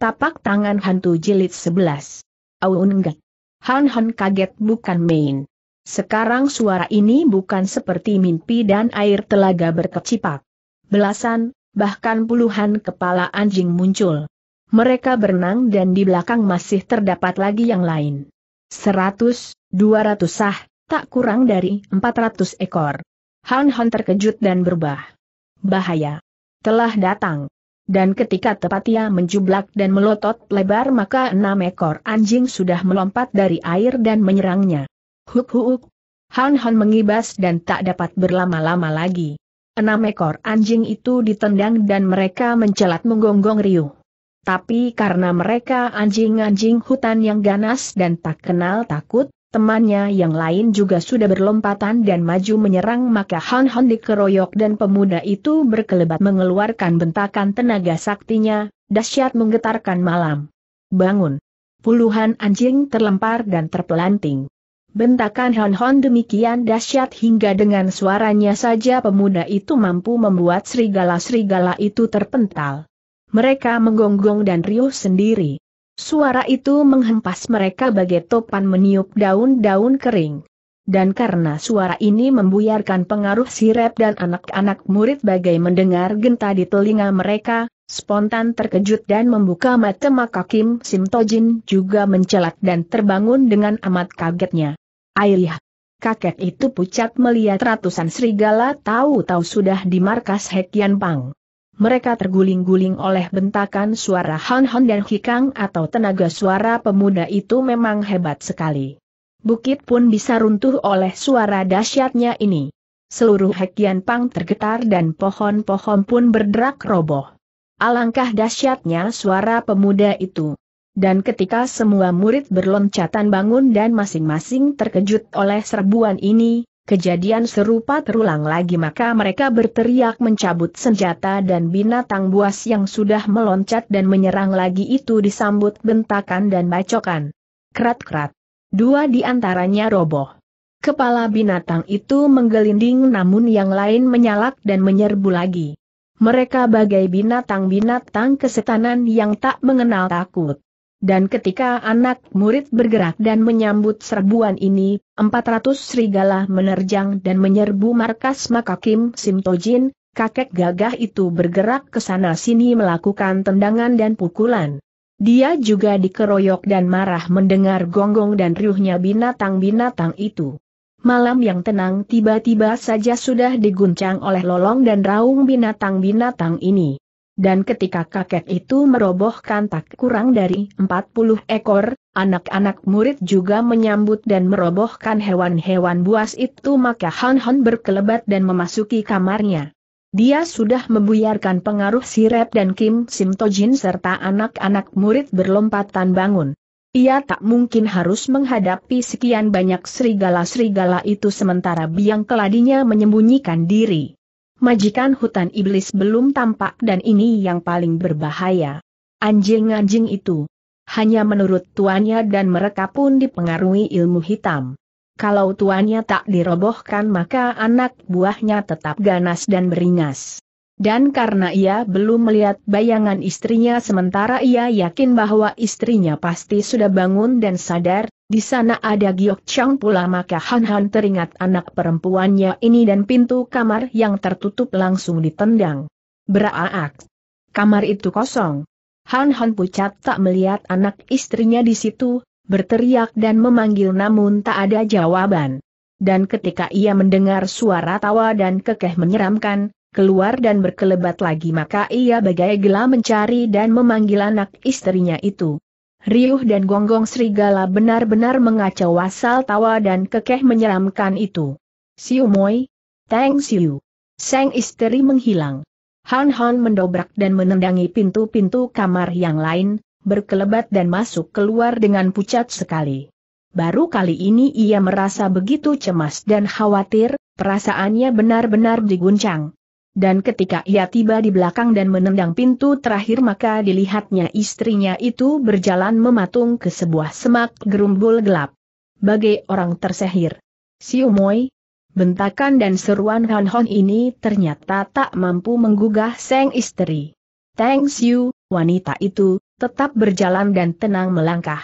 Tapak tangan hantu jilid 11. Aun enggak. Han Han kaget bukan main. Sekarang suara ini bukan seperti mimpi dan air telaga berkecipak. Belasan, bahkan puluhan kepala anjing muncul. Mereka berenang dan di belakang masih terdapat lagi yang lain. Seratus, dua ratus sah, tak kurang dari empat ratus ekor. Han Han terkejut dan berbah. Bahaya. Telah datang dan ketika tepat ia menjublak dan melotot lebar maka enam ekor anjing sudah melompat dari air dan menyerangnya. Huk huk. Han Han mengibas dan tak dapat berlama-lama lagi. Enam ekor anjing itu ditendang dan mereka mencelat menggonggong riuh. Tapi karena mereka anjing-anjing hutan yang ganas dan tak kenal takut, Temannya yang lain juga sudah berlompatan dan maju menyerang maka Han Han dikeroyok dan pemuda itu berkelebat mengeluarkan bentakan tenaga saktinya, dahsyat menggetarkan malam. Bangun! Puluhan anjing terlempar dan terpelanting. Bentakan Han Han demikian dahsyat hingga dengan suaranya saja pemuda itu mampu membuat serigala-serigala itu terpental. Mereka menggonggong dan riuh sendiri. Suara itu menghempas mereka bagai topan meniup daun-daun kering. Dan karena suara ini membuyarkan pengaruh sirep dan anak-anak murid bagai mendengar genta di telinga mereka, spontan terkejut dan membuka mata maka Kim Sim juga mencelat dan terbangun dengan amat kagetnya. Ayah, Kakek itu pucat melihat ratusan serigala tahu-tahu sudah di markas Hekian Pang mereka terguling-guling oleh bentakan suara Han Han dan Hikang atau tenaga suara pemuda itu memang hebat sekali. Bukit pun bisa runtuh oleh suara dahsyatnya ini. Seluruh Hekian Pang tergetar dan pohon-pohon pun berderak roboh. Alangkah dahsyatnya suara pemuda itu. Dan ketika semua murid berloncatan bangun dan masing-masing terkejut oleh serbuan ini, Kejadian serupa terulang lagi maka mereka berteriak mencabut senjata dan binatang buas yang sudah meloncat dan menyerang lagi itu disambut bentakan dan bacokan. Krat-krat. Dua di antaranya roboh. Kepala binatang itu menggelinding namun yang lain menyalak dan menyerbu lagi. Mereka bagai binatang-binatang kesetanan yang tak mengenal takut. Dan ketika anak murid bergerak dan menyambut serbuan ini, 400 serigala menerjang dan menyerbu markas Makakim Simtojin, kakek gagah itu bergerak ke sana-sini melakukan tendangan dan pukulan. Dia juga dikeroyok dan marah mendengar gonggong dan riuhnya binatang-binatang itu. Malam yang tenang tiba-tiba saja sudah diguncang oleh lolong dan raung binatang-binatang ini dan ketika kakek itu merobohkan tak kurang dari 40 ekor, anak-anak murid juga menyambut dan merobohkan hewan-hewan buas itu maka Han Han berkelebat dan memasuki kamarnya. Dia sudah membuyarkan pengaruh Sirep dan Kim Sim Tojin serta anak-anak murid berlompatan bangun. Ia tak mungkin harus menghadapi sekian banyak serigala-serigala itu sementara biang keladinya menyembunyikan diri majikan hutan iblis belum tampak dan ini yang paling berbahaya. Anjing-anjing itu hanya menurut tuannya dan mereka pun dipengaruhi ilmu hitam. Kalau tuannya tak dirobohkan maka anak buahnya tetap ganas dan beringas. Dan karena ia belum melihat bayangan istrinya sementara ia yakin bahwa istrinya pasti sudah bangun dan sadar, di sana ada Giok Chang pula maka Han Han teringat anak perempuannya ini dan pintu kamar yang tertutup langsung ditendang. Beraak. Kamar itu kosong. Han Han pucat tak melihat anak istrinya di situ, berteriak dan memanggil namun tak ada jawaban. Dan ketika ia mendengar suara tawa dan kekeh menyeramkan, keluar dan berkelebat lagi maka ia bagai gelap mencari dan memanggil anak istrinya itu riuh dan gonggong serigala benar-benar mengacau asal tawa dan kekeh menyeramkan itu. Siu Moi, Tang Siu. Sang istri menghilang. Han Han mendobrak dan menendangi pintu-pintu kamar yang lain, berkelebat dan masuk keluar dengan pucat sekali. Baru kali ini ia merasa begitu cemas dan khawatir, perasaannya benar-benar diguncang. Dan ketika ia tiba di belakang dan menendang pintu terakhir maka dilihatnya istrinya itu berjalan mematung ke sebuah semak gerumbul gelap. Bagai orang tersehir. Si Umoy, bentakan dan seruan Han Hon ini ternyata tak mampu menggugah Seng istri. Thanks you, wanita itu, tetap berjalan dan tenang melangkah.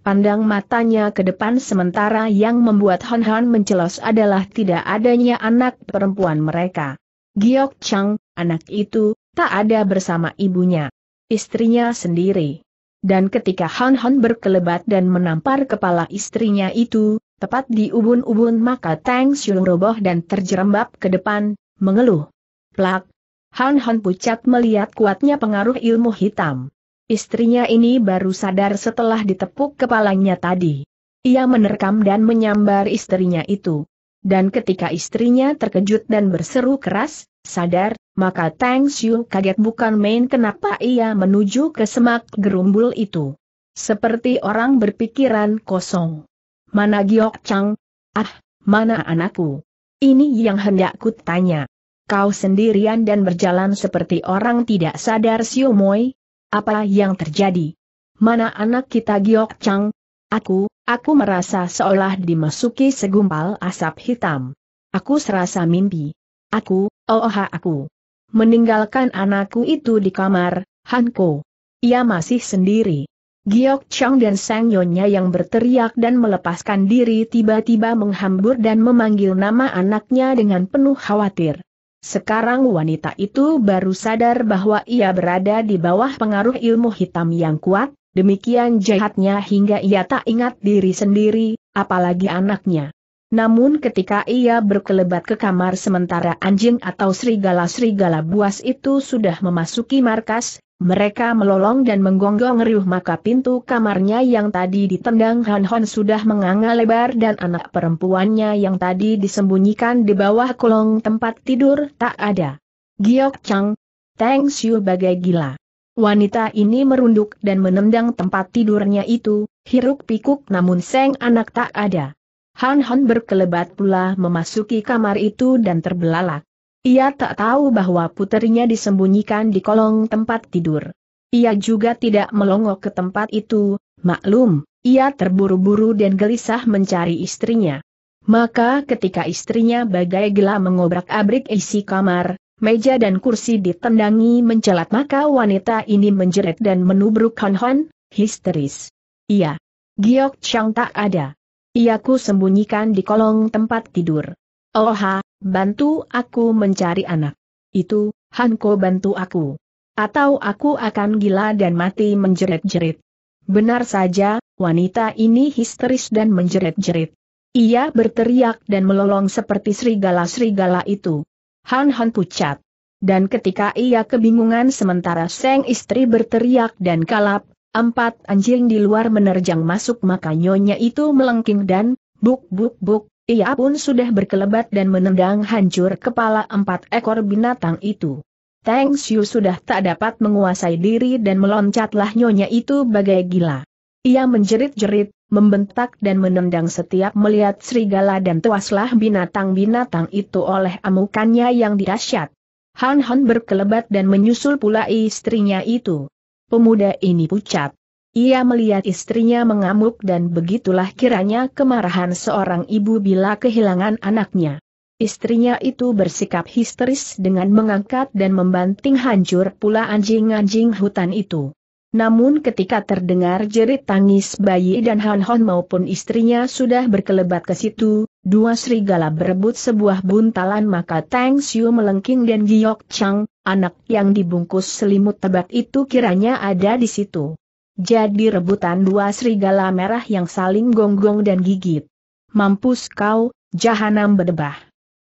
Pandang matanya ke depan sementara yang membuat Han Han mencelos adalah tidak adanya anak perempuan mereka. Giok Chang, anak itu, tak ada bersama ibunya. Istrinya sendiri. Dan ketika Han Han berkelebat dan menampar kepala istrinya itu, tepat di ubun-ubun maka Tang Xiu roboh dan terjerembab ke depan, mengeluh. Plak! Han Han pucat melihat kuatnya pengaruh ilmu hitam. Istrinya ini baru sadar setelah ditepuk kepalanya tadi. Ia menerkam dan menyambar istrinya itu. Dan ketika istrinya terkejut dan berseru keras, sadar, maka Tang Xiu kaget bukan main kenapa ia menuju ke semak gerumbul itu. Seperti orang berpikiran kosong. Mana Giok Chang? Ah, mana anakku? Ini yang hendak ku tanya. Kau sendirian dan berjalan seperti orang tidak sadar Xiu Moi? Apa yang terjadi? Mana anak kita Giok Chang? Aku, Aku merasa seolah dimasuki segumpal asap hitam. Aku serasa mimpi. Aku, oh, aku. Meninggalkan anakku itu di kamar, Hanko. Ia masih sendiri. Giok Chang dan Sang Nyonya yang berteriak dan melepaskan diri tiba-tiba menghambur dan memanggil nama anaknya dengan penuh khawatir. Sekarang wanita itu baru sadar bahwa ia berada di bawah pengaruh ilmu hitam yang kuat, Demikian jahatnya hingga ia tak ingat diri sendiri, apalagi anaknya. Namun ketika ia berkelebat ke kamar sementara anjing atau serigala-serigala buas itu sudah memasuki markas, mereka melolong dan menggonggong riuh maka pintu kamarnya yang tadi ditendang Han Hon sudah menganga lebar dan anak perempuannya yang tadi disembunyikan di bawah kolong tempat tidur tak ada. Giok Chang, Thanks You bagai gila. Wanita ini merunduk dan menendang tempat tidurnya itu, hiruk pikuk namun Seng anak tak ada. Han Han berkelebat pula memasuki kamar itu dan terbelalak. Ia tak tahu bahwa puterinya disembunyikan di kolong tempat tidur. Ia juga tidak melongok ke tempat itu, maklum, ia terburu-buru dan gelisah mencari istrinya. Maka ketika istrinya bagai gelap mengobrak-abrik isi kamar, meja dan kursi ditendangi mencelat maka wanita ini menjerit dan menubruk Hon Hon, histeris. Iya. Giok Chang tak ada. Ia ku sembunyikan di kolong tempat tidur. Oha, bantu aku mencari anak. Itu, Hanko bantu aku. Atau aku akan gila dan mati menjerit-jerit. Benar saja, wanita ini histeris dan menjerit-jerit. Ia berteriak dan melolong seperti serigala-serigala itu. Han Han pucat. Dan ketika ia kebingungan sementara seng istri berteriak dan kalap, empat anjing di luar menerjang masuk maka nyonya itu melengking dan, buk buk buk, ia pun sudah berkelebat dan menendang hancur kepala empat ekor binatang itu. Tang Xiu sudah tak dapat menguasai diri dan meloncatlah nyonya itu bagai gila. Ia menjerit-jerit, membentak dan menendang setiap melihat serigala dan tuaslah binatang-binatang itu oleh amukannya yang dirasyat. Han Han berkelebat dan menyusul pula istrinya itu. Pemuda ini pucat. Ia melihat istrinya mengamuk dan begitulah kiranya kemarahan seorang ibu bila kehilangan anaknya. Istrinya itu bersikap histeris dengan mengangkat dan membanting hancur pula anjing-anjing hutan itu. Namun ketika terdengar jerit tangis bayi dan Han Hon maupun istrinya sudah berkelebat ke situ, dua serigala berebut sebuah buntalan maka Tang Xiu melengking dan Giok Chang, anak yang dibungkus selimut tebak itu kiranya ada di situ. Jadi rebutan dua serigala merah yang saling gonggong dan gigit. Mampus kau, jahanam berdebah.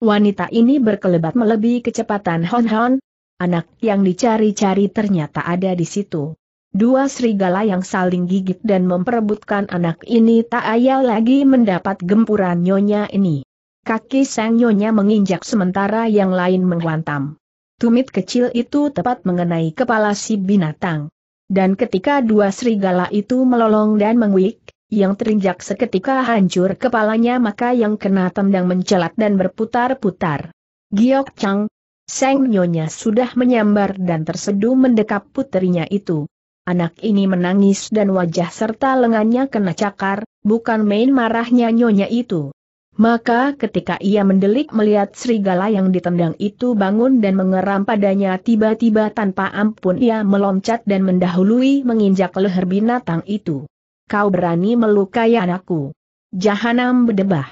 Wanita ini berkelebat melebihi kecepatan Hon Hon. Anak yang dicari-cari ternyata ada di situ. Dua serigala yang saling gigit dan memperebutkan anak ini tak ayal lagi mendapat gempuran nyonya ini. Kaki sang nyonya menginjak sementara yang lain menghantam. Tumit kecil itu tepat mengenai kepala si binatang. Dan ketika dua serigala itu melolong dan menguik, yang terinjak seketika hancur kepalanya maka yang kena tendang mencelat dan berputar-putar. Giok Chang, sang Nyonya sudah menyambar dan terseduh mendekap putrinya itu. Anak ini menangis dan wajah serta lengannya kena cakar, bukan main marahnya nyonya itu. Maka ketika ia mendelik melihat serigala yang ditendang itu bangun dan mengeram padanya tiba-tiba tanpa ampun ia meloncat dan mendahului menginjak leher binatang itu. Kau berani melukai anakku. Jahanam berdebah.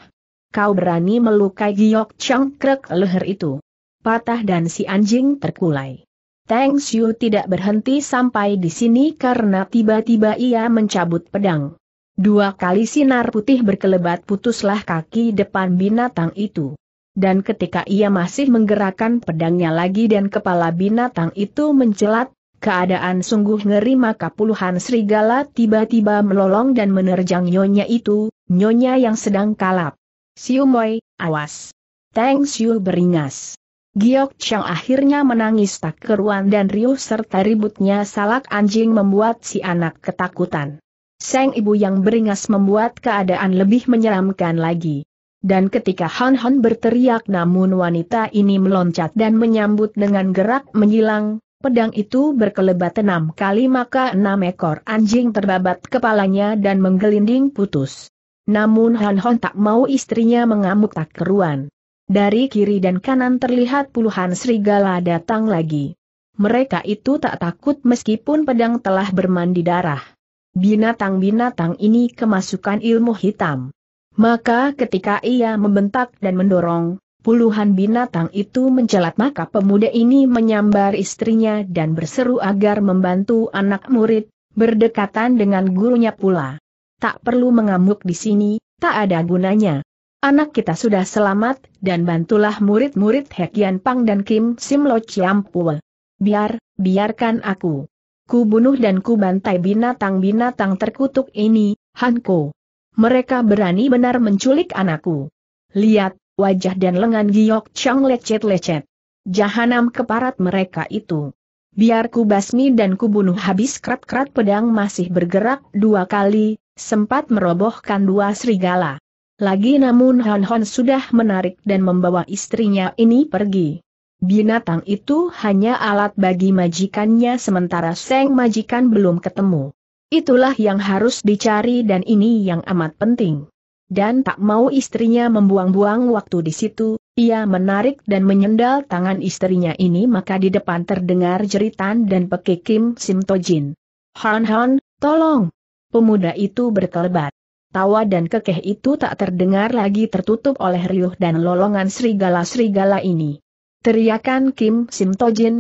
Kau berani melukai giok cangkrek leher itu. Patah dan si anjing terkulai. Tang Xiu tidak berhenti sampai di sini karena tiba-tiba ia mencabut pedang. Dua kali sinar putih berkelebat putuslah kaki depan binatang itu. Dan ketika ia masih menggerakkan pedangnya lagi dan kepala binatang itu mencelat, keadaan sungguh ngeri maka puluhan serigala tiba-tiba melolong dan menerjang nyonya itu, nyonya yang sedang kalap. Siu Moi, awas! Tang Xiu beringas. Giok Chang akhirnya menangis tak keruan dan riuh serta ributnya salak anjing membuat si anak ketakutan. Seng ibu yang beringas membuat keadaan lebih menyeramkan lagi. Dan ketika Han Han berteriak namun wanita ini meloncat dan menyambut dengan gerak menyilang, pedang itu berkelebat enam kali maka enam ekor anjing terbabat kepalanya dan menggelinding putus. Namun Han Han tak mau istrinya mengamuk tak keruan. Dari kiri dan kanan terlihat puluhan serigala datang lagi. Mereka itu tak takut meskipun pedang telah bermandi darah. Binatang-binatang ini kemasukan ilmu hitam. Maka ketika ia membentak dan mendorong, puluhan binatang itu mencelat maka pemuda ini menyambar istrinya dan berseru agar membantu anak murid, berdekatan dengan gurunya pula. Tak perlu mengamuk di sini, tak ada gunanya. Anak kita sudah selamat, dan bantulah murid-murid Hekian Pang dan Kim Sim Lo Chiam Pue. Biar, biarkan aku. Ku bunuh dan ku bantai binatang-binatang terkutuk ini, Hanko. Mereka berani benar menculik anakku. Lihat, wajah dan lengan Giok Chang lecet-lecet. Jahanam keparat mereka itu. Biar ku basmi dan ku bunuh habis kerat-kerat pedang masih bergerak dua kali, sempat merobohkan dua serigala. Lagi namun Han Hon sudah menarik dan membawa istrinya ini pergi. Binatang itu hanya alat bagi majikannya sementara Seng majikan belum ketemu. Itulah yang harus dicari dan ini yang amat penting. Dan tak mau istrinya membuang-buang waktu di situ, ia menarik dan menyendal tangan istrinya ini maka di depan terdengar jeritan dan pekikim Kim Simtojin. Han Han, tolong! Pemuda itu berkelebat. Tawa dan kekeh itu tak terdengar lagi tertutup oleh riuh dan lolongan serigala-serigala ini. Teriakan Kim Sim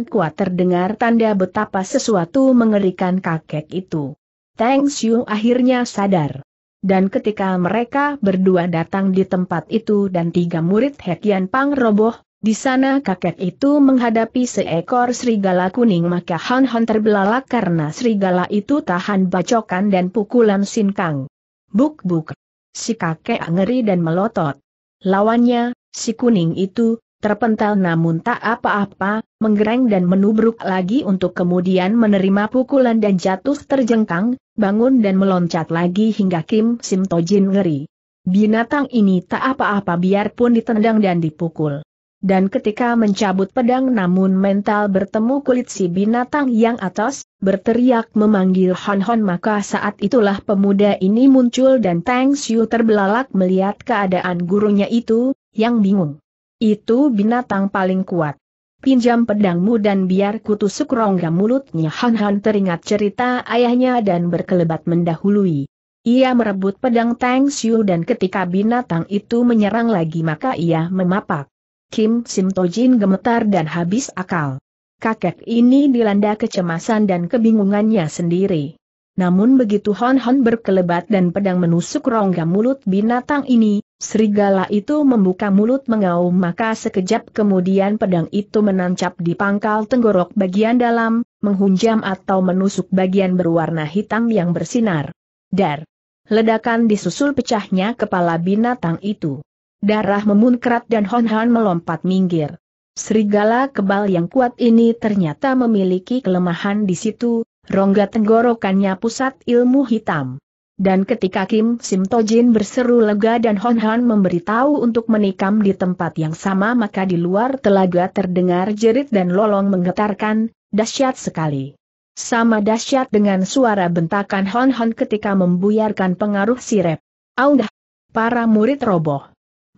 kuat terdengar tanda betapa sesuatu mengerikan kakek itu. Tang Xiu akhirnya sadar. Dan ketika mereka berdua datang di tempat itu dan tiga murid Hekian Pang roboh, di sana kakek itu menghadapi seekor serigala kuning maka Han Han terbelalak karena serigala itu tahan bacokan dan pukulan sinkang buk-buk. Si kakek ngeri dan melotot. Lawannya, si kuning itu, terpental namun tak apa-apa, menggereng dan menubruk lagi untuk kemudian menerima pukulan dan jatuh terjengkang, bangun dan meloncat lagi hingga Kim Sim Tojin ngeri. Binatang ini tak apa-apa biarpun ditendang dan dipukul. Dan ketika mencabut pedang namun mental bertemu kulit si binatang yang atas, berteriak memanggil Hon Hon maka saat itulah pemuda ini muncul dan Tang Xiu terbelalak melihat keadaan gurunya itu, yang bingung. Itu binatang paling kuat. Pinjam pedangmu dan biar kutusuk rongga mulutnya Han Han teringat cerita ayahnya dan berkelebat mendahului. Ia merebut pedang Tang Xiu dan ketika binatang itu menyerang lagi maka ia memapak. Kim Sim Tojin gemetar dan habis akal. Kakek ini dilanda kecemasan dan kebingungannya sendiri. Namun begitu Hon Hon berkelebat dan pedang menusuk rongga mulut binatang ini, serigala itu membuka mulut mengaum maka sekejap kemudian pedang itu menancap di pangkal tenggorok bagian dalam, menghunjam atau menusuk bagian berwarna hitam yang bersinar. Dar! Ledakan disusul pecahnya kepala binatang itu. Darah memunkrat dan Hon Han melompat minggir. Serigala kebal yang kuat ini ternyata memiliki kelemahan di situ, rongga tenggorokannya pusat ilmu hitam. Dan ketika Kim Sim Tojin berseru lega dan Hon Han memberitahu untuk menikam di tempat yang sama maka di luar telaga terdengar jerit dan lolong menggetarkan, dahsyat sekali. Sama dahsyat dengan suara bentakan Hon Han ketika membuyarkan pengaruh sirep. Aundah, Para murid roboh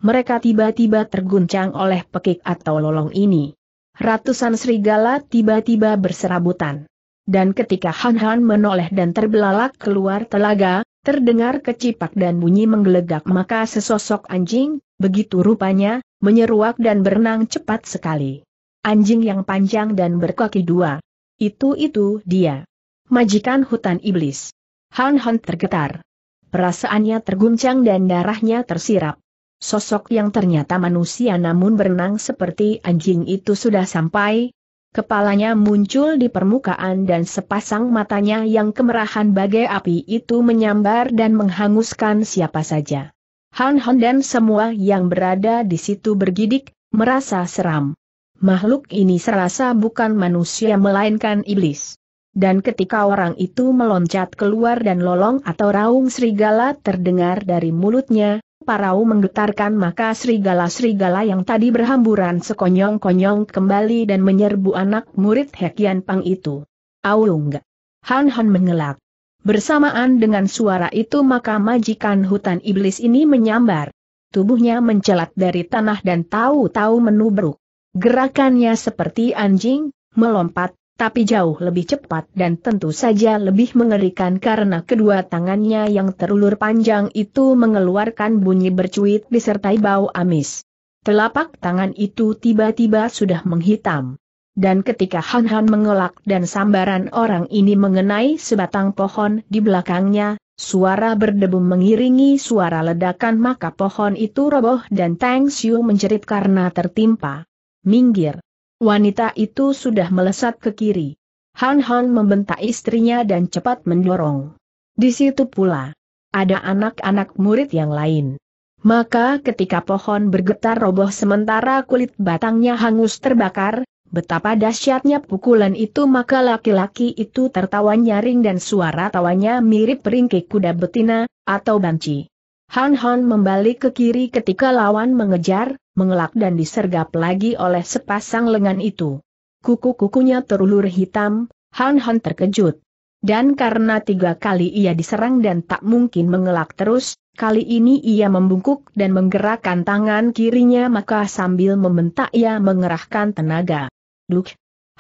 mereka tiba-tiba terguncang oleh pekik atau lolong ini. Ratusan serigala tiba-tiba berserabutan. Dan ketika Han Han menoleh dan terbelalak keluar telaga, terdengar kecipak dan bunyi menggelegak maka sesosok anjing, begitu rupanya, menyeruak dan berenang cepat sekali. Anjing yang panjang dan berkaki dua. Itu-itu dia. Majikan hutan iblis. Han Han tergetar. Perasaannya terguncang dan darahnya tersirap sosok yang ternyata manusia namun berenang seperti anjing itu sudah sampai, Kepalanya muncul di permukaan dan sepasang matanya yang kemerahan bagai api itu menyambar dan menghanguskan siapa saja. Han Han dan semua yang berada di situ bergidik, merasa seram. Makhluk ini serasa bukan manusia melainkan iblis. Dan ketika orang itu meloncat keluar dan lolong atau raung serigala terdengar dari mulutnya, parau menggetarkan maka serigala-serigala yang tadi berhamburan sekonyong-konyong kembali dan menyerbu anak murid Hekian Pang itu. Aulung! Han Han mengelak. Bersamaan dengan suara itu maka majikan hutan iblis ini menyambar. Tubuhnya mencelat dari tanah dan tahu-tahu menubruk. Gerakannya seperti anjing, melompat, tapi jauh lebih cepat dan tentu saja lebih mengerikan karena kedua tangannya yang terulur panjang itu mengeluarkan bunyi bercuit disertai bau amis. Telapak tangan itu tiba-tiba sudah menghitam. Dan ketika Han Han mengelak dan sambaran orang ini mengenai sebatang pohon di belakangnya, suara berdebu mengiringi suara ledakan maka pohon itu roboh dan Tang Xiu menjerit karena tertimpa. Minggir! Wanita itu sudah melesat ke kiri. Han Han membentak istrinya dan cepat mendorong. Di situ pula, ada anak-anak murid yang lain. Maka ketika pohon bergetar roboh sementara kulit batangnya hangus terbakar, betapa dahsyatnya pukulan itu maka laki-laki itu tertawa nyaring dan suara tawanya mirip ringkik kuda betina, atau banci. Han Han membalik ke kiri ketika lawan mengejar, mengelak dan disergap lagi oleh sepasang lengan itu. Kuku-kukunya terulur hitam, Han Han terkejut. Dan karena tiga kali ia diserang dan tak mungkin mengelak terus, kali ini ia membungkuk dan menggerakkan tangan kirinya maka sambil membentak ia mengerahkan tenaga. Duk!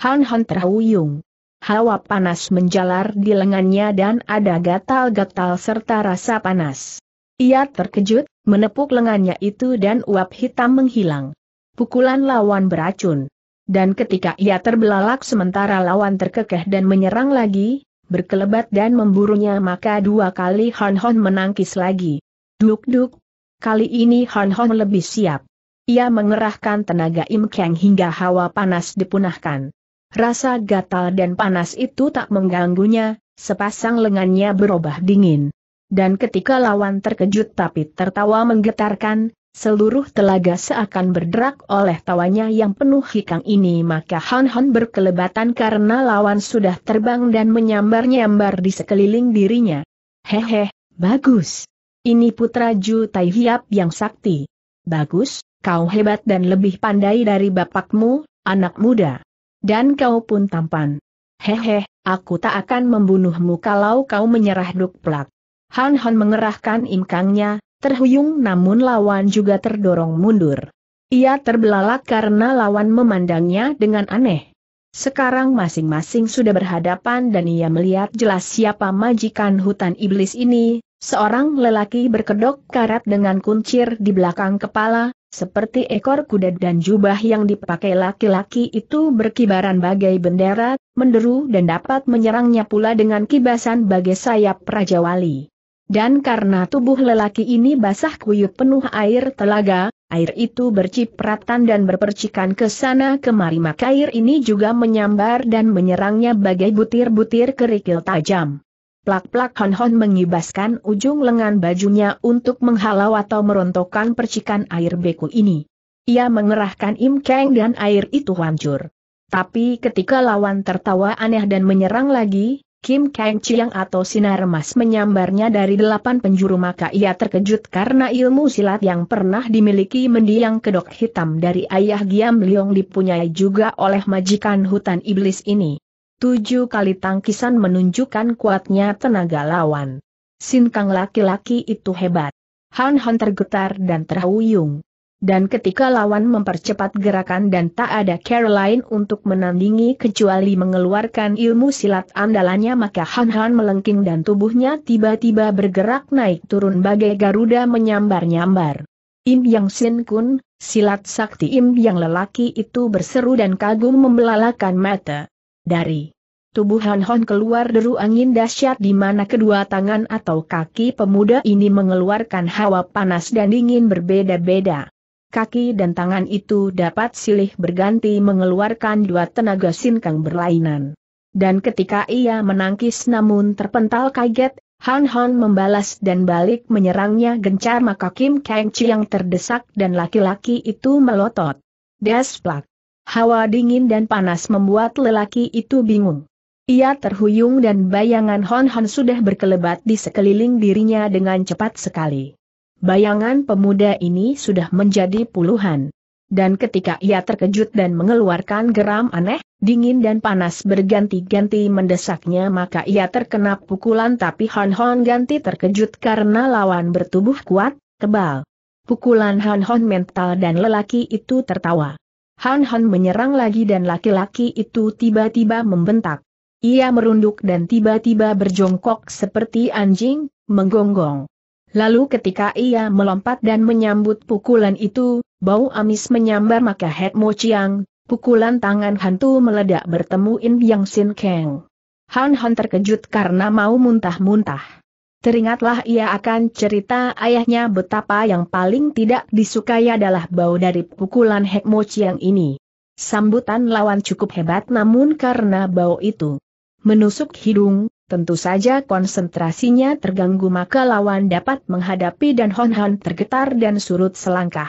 Han Han terhuyung. Hawa panas menjalar di lengannya dan ada gatal-gatal serta rasa panas. Ia terkejut, menepuk lengannya itu dan uap hitam menghilang. Pukulan lawan beracun. Dan ketika ia terbelalak sementara lawan terkekeh dan menyerang lagi, berkelebat dan memburunya maka dua kali Hon Hon menangkis lagi. Duk-duk. Kali ini Hon Hon lebih siap. Ia mengerahkan tenaga Im Kang hingga hawa panas dipunahkan. Rasa gatal dan panas itu tak mengganggunya, sepasang lengannya berubah dingin dan ketika lawan terkejut tapi tertawa menggetarkan, seluruh telaga seakan berderak oleh tawanya yang penuh hikang ini maka Han Han berkelebatan karena lawan sudah terbang dan menyambar-nyambar di sekeliling dirinya. Hehe, bagus. Ini putra Ju Tai Hiap yang sakti. Bagus, kau hebat dan lebih pandai dari bapakmu, anak muda. Dan kau pun tampan. Hehe, aku tak akan membunuhmu kalau kau menyerah duk plak. Han Han mengerahkan imkangnya, terhuyung namun lawan juga terdorong mundur. Ia terbelalak karena lawan memandangnya dengan aneh. Sekarang masing-masing sudah berhadapan dan ia melihat jelas siapa majikan hutan iblis ini, seorang lelaki berkedok karat dengan kuncir di belakang kepala, seperti ekor kuda dan jubah yang dipakai laki-laki itu berkibaran bagai bendera, menderu dan dapat menyerangnya pula dengan kibasan bagai sayap Raja Wali. Dan karena tubuh lelaki ini basah kuyup penuh air telaga, air itu bercipratan dan berpercikan ke sana kemari maka air ini juga menyambar dan menyerangnya bagai butir-butir kerikil tajam. Plak-plak Hon-Hon mengibaskan ujung lengan bajunya untuk menghalau atau merontokkan percikan air beku ini. Ia mengerahkan Im Kang dan air itu hancur. Tapi ketika lawan tertawa aneh dan menyerang lagi, Kim Kang Chiang atau sinar emas menyambarnya dari delapan penjuru maka ia terkejut karena ilmu silat yang pernah dimiliki mendiang kedok hitam dari ayah Giam Leong dipunyai juga oleh majikan hutan iblis ini. Tujuh kali tangkisan menunjukkan kuatnya tenaga lawan. Sin Kang laki-laki itu hebat. Han Han tergetar dan terhuyung dan ketika lawan mempercepat gerakan dan tak ada Caroline untuk menandingi kecuali mengeluarkan ilmu silat andalannya maka Han Han melengking dan tubuhnya tiba-tiba bergerak naik turun bagai Garuda menyambar-nyambar. Im Yang Sin Kun, silat sakti Im Yang lelaki itu berseru dan kagum membelalakan mata. Dari Tubuh Han Han keluar deru angin dahsyat di mana kedua tangan atau kaki pemuda ini mengeluarkan hawa panas dan dingin berbeda-beda kaki dan tangan itu dapat silih berganti mengeluarkan dua tenaga sinkang berlainan. Dan ketika ia menangkis namun terpental kaget, Han Han membalas dan balik menyerangnya gencar maka Kim Kang Chi yang terdesak dan laki-laki itu melotot. Desplak. Hawa dingin dan panas membuat lelaki itu bingung. Ia terhuyung dan bayangan Hon Hon sudah berkelebat di sekeliling dirinya dengan cepat sekali bayangan pemuda ini sudah menjadi puluhan. Dan ketika ia terkejut dan mengeluarkan geram aneh, dingin dan panas berganti-ganti mendesaknya maka ia terkena pukulan tapi Han Hon ganti terkejut karena lawan bertubuh kuat, tebal. Pukulan Han Hon mental dan lelaki itu tertawa. Han Hon menyerang lagi dan laki-laki itu tiba-tiba membentak. Ia merunduk dan tiba-tiba berjongkok seperti anjing, menggonggong. Lalu ketika ia melompat dan menyambut pukulan itu, bau amis menyambar maka Het Mo Chiang, pukulan tangan hantu meledak bertemu In Yang Sin Kang. Han Han terkejut karena mau muntah-muntah. Teringatlah ia akan cerita ayahnya betapa yang paling tidak disukai adalah bau dari pukulan Mo Chiang ini. Sambutan lawan cukup hebat namun karena bau itu menusuk hidung, Tentu saja konsentrasinya terganggu maka lawan dapat menghadapi dan Hon Hon tergetar dan surut selangkah.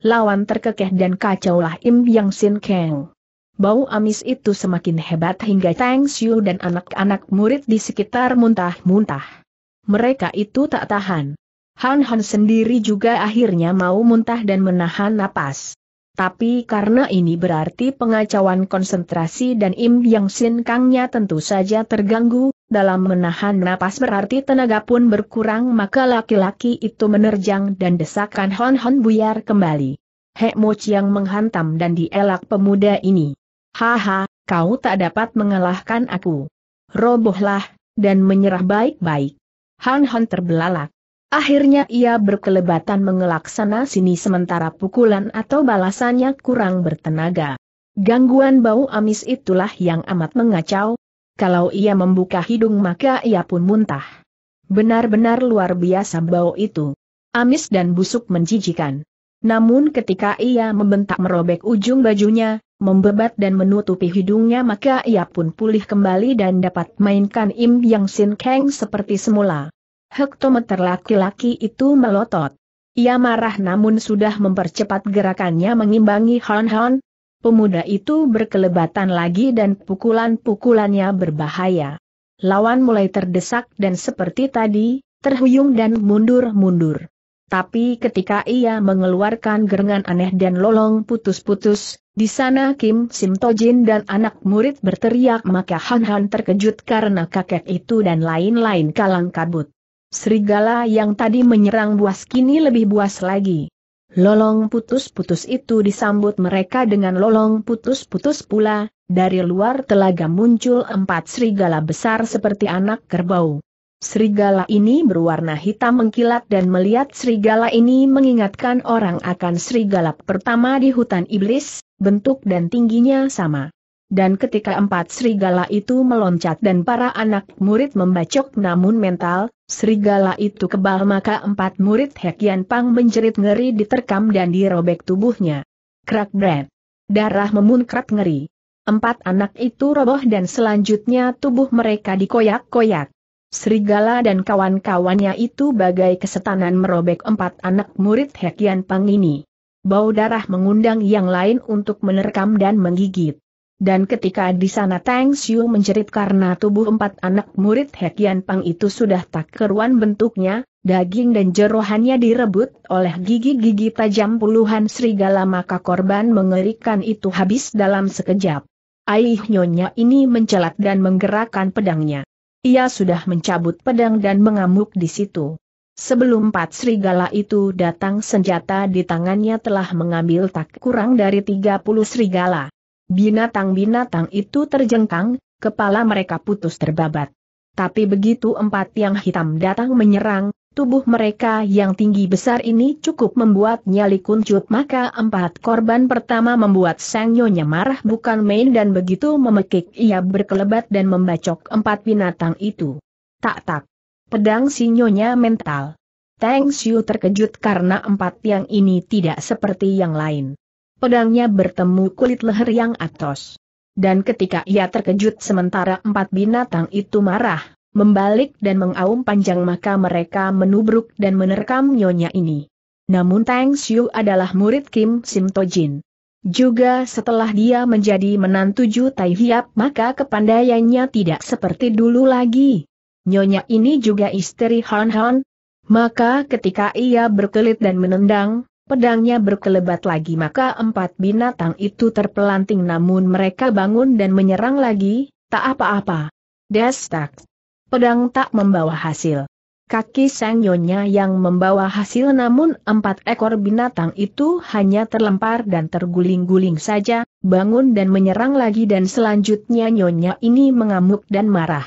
Lawan terkekeh dan kacaulah Im Yang Sin Kang. Bau amis itu semakin hebat hingga Tang Xiu dan anak-anak murid di sekitar muntah-muntah. Mereka itu tak tahan. Han Han sendiri juga akhirnya mau muntah dan menahan napas. Tapi karena ini berarti pengacauan konsentrasi dan Im Yang Sin Kangnya tentu saja terganggu, dalam menahan napas berarti tenaga pun berkurang maka laki-laki itu menerjang dan desakan Hon Hon buyar kembali. Hek Mo Chiang menghantam dan dielak pemuda ini. Haha, kau tak dapat mengalahkan aku. Robohlah, dan menyerah baik-baik. Hon Hon terbelalak. Akhirnya ia berkelebatan mengelak sana sini sementara pukulan atau balasannya kurang bertenaga. Gangguan bau amis itulah yang amat mengacau, kalau ia membuka hidung maka ia pun muntah. Benar-benar luar biasa bau itu. Amis dan busuk menjijikan. Namun ketika ia membentak merobek ujung bajunya, membebat dan menutupi hidungnya maka ia pun pulih kembali dan dapat mainkan Im Yang Sin Kang seperti semula. Hektometer laki-laki itu melotot. Ia marah namun sudah mempercepat gerakannya mengimbangi Han Han. Pemuda itu berkelebatan lagi dan pukulan-pukulannya berbahaya. Lawan mulai terdesak dan seperti tadi, terhuyung dan mundur-mundur. Tapi ketika ia mengeluarkan gerengan aneh dan lolong putus-putus, di sana Kim Sim Jin dan anak murid berteriak maka Han Han terkejut karena kakek itu dan lain-lain kalang kabut. Serigala yang tadi menyerang buas kini lebih buas lagi. Lolong putus-putus itu disambut mereka dengan lolong putus-putus pula, dari luar telaga muncul empat serigala besar seperti anak kerbau. Serigala ini berwarna hitam mengkilat dan melihat serigala ini mengingatkan orang akan serigala pertama di hutan iblis, bentuk dan tingginya sama. Dan ketika empat serigala itu meloncat dan para anak murid membacok namun mental, Serigala itu kebal maka empat murid Hekian Pang menjerit ngeri diterkam dan dirobek tubuhnya. Krak bret. Darah memunkrat ngeri. Empat anak itu roboh dan selanjutnya tubuh mereka dikoyak-koyak. Serigala dan kawan-kawannya itu bagai kesetanan merobek empat anak murid Hekian Pang ini. Bau darah mengundang yang lain untuk menerkam dan menggigit. Dan ketika di sana Tang Xiu menjerit karena tubuh empat anak murid Hekian Pang itu sudah tak keruan bentuknya, daging dan jerohannya direbut oleh gigi-gigi tajam puluhan serigala maka korban mengerikan itu habis dalam sekejap. Aih nyonya ini mencelat dan menggerakkan pedangnya. Ia sudah mencabut pedang dan mengamuk di situ. Sebelum empat serigala itu datang senjata di tangannya telah mengambil tak kurang dari 30 serigala. Binatang-binatang itu terjengkang, kepala mereka putus terbabat. Tapi begitu empat yang hitam datang menyerang, tubuh mereka yang tinggi besar ini cukup membuat nyali kuncup maka empat korban pertama membuat sang nyonya marah bukan main dan begitu memekik ia berkelebat dan membacok empat binatang itu. Tak-tak. Pedang si nyonya mental. Teng Xiu terkejut karena empat yang ini tidak seperti yang lain. Pedangnya bertemu kulit leher yang atos. Dan ketika ia terkejut sementara empat binatang itu marah, membalik dan mengaum panjang maka mereka menubruk dan menerkam nyonya ini. Namun Tang Xiu adalah murid Kim Sim Jin. Juga setelah dia menjadi menantu Ju Tai Hiap maka kepandaiannya tidak seperti dulu lagi. Nyonya ini juga istri Han Han. Maka ketika ia berkelit dan menendang, Pedangnya berkelebat lagi maka empat binatang itu terpelanting namun mereka bangun dan menyerang lagi, tak apa-apa. Destak. Pedang tak membawa hasil. Kaki Sang sangyonya yang membawa hasil namun empat ekor binatang itu hanya terlempar dan terguling-guling saja, bangun dan menyerang lagi dan selanjutnya nyonya ini mengamuk dan marah.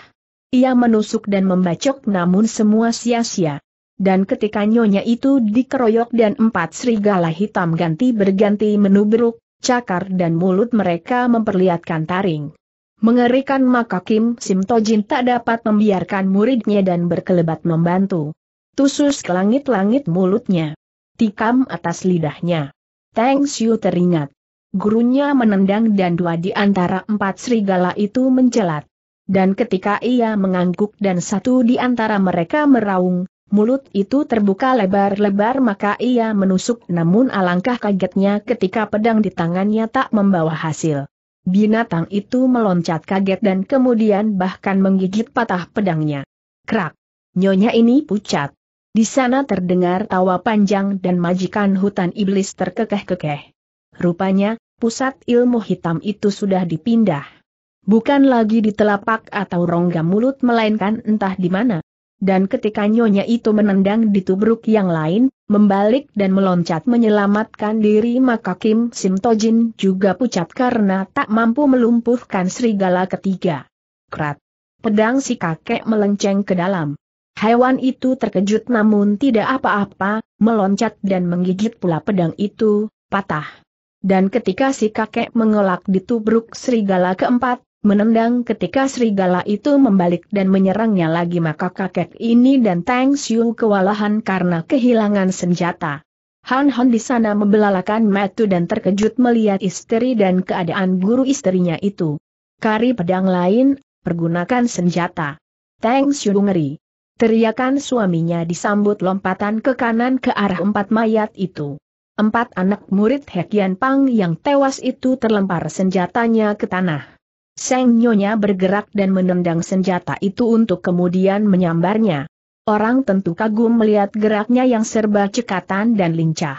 Ia menusuk dan membacok namun semua sia-sia dan ketika nyonya itu dikeroyok dan empat serigala hitam ganti berganti menubruk, cakar dan mulut mereka memperlihatkan taring. Mengerikan maka Kim Simtojin tak dapat membiarkan muridnya dan berkelebat membantu. Tusus ke langit-langit mulutnya. Tikam atas lidahnya. Tang Xiu teringat. Gurunya menendang dan dua di antara empat serigala itu menjelat. Dan ketika ia mengangguk dan satu di antara mereka meraung, Mulut itu terbuka lebar-lebar maka ia menusuk namun alangkah kagetnya ketika pedang di tangannya tak membawa hasil. Binatang itu meloncat kaget dan kemudian bahkan menggigit patah pedangnya. Krak! Nyonya ini pucat. Di sana terdengar tawa panjang dan majikan hutan iblis terkekeh-kekeh. Rupanya, pusat ilmu hitam itu sudah dipindah. Bukan lagi di telapak atau rongga mulut melainkan entah di mana dan ketika nyonya itu menendang di tubruk yang lain, membalik dan meloncat menyelamatkan diri maka Kim Simtojin juga pucat karena tak mampu melumpuhkan serigala ketiga. Krat. Pedang si kakek melenceng ke dalam. Hewan itu terkejut namun tidak apa-apa, meloncat dan menggigit pula pedang itu, patah. Dan ketika si kakek mengelak di tubruk serigala keempat, Menendang ketika serigala itu membalik dan menyerangnya lagi maka kakek ini dan Tang Xiu kewalahan karena kehilangan senjata. Han Han di sana membelalakan metu dan terkejut melihat istri dan keadaan guru istrinya itu. Kari pedang lain, pergunakan senjata. Tang Xiu ngeri. Teriakan suaminya disambut lompatan ke kanan ke arah empat mayat itu. Empat anak murid Hekian Pang yang tewas itu terlempar senjatanya ke tanah. Seng Nyonya bergerak dan menendang senjata itu untuk kemudian menyambarnya. Orang tentu kagum melihat geraknya yang serba cekatan dan lincah.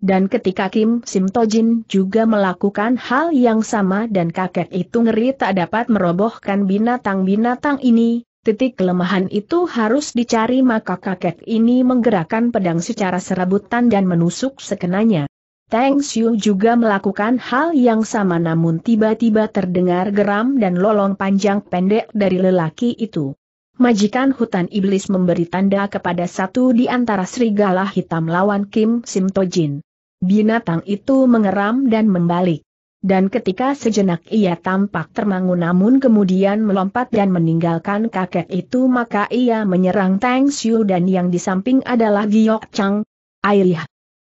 Dan ketika Kim Simtojin juga melakukan hal yang sama dan kakek itu ngeri tak dapat merobohkan binatang-binatang ini, titik kelemahan itu harus dicari maka kakek ini menggerakkan pedang secara serabutan dan menusuk sekenanya. Tang Xiu juga melakukan hal yang sama namun tiba-tiba terdengar geram dan lolong panjang pendek dari lelaki itu. Majikan hutan iblis memberi tanda kepada satu di antara serigala hitam lawan Kim Simtojin. Binatang itu mengeram dan membalik. Dan ketika sejenak ia tampak termangu, namun kemudian melompat dan meninggalkan kakek itu maka ia menyerang Tang Xiu dan yang di samping adalah Giok Chang.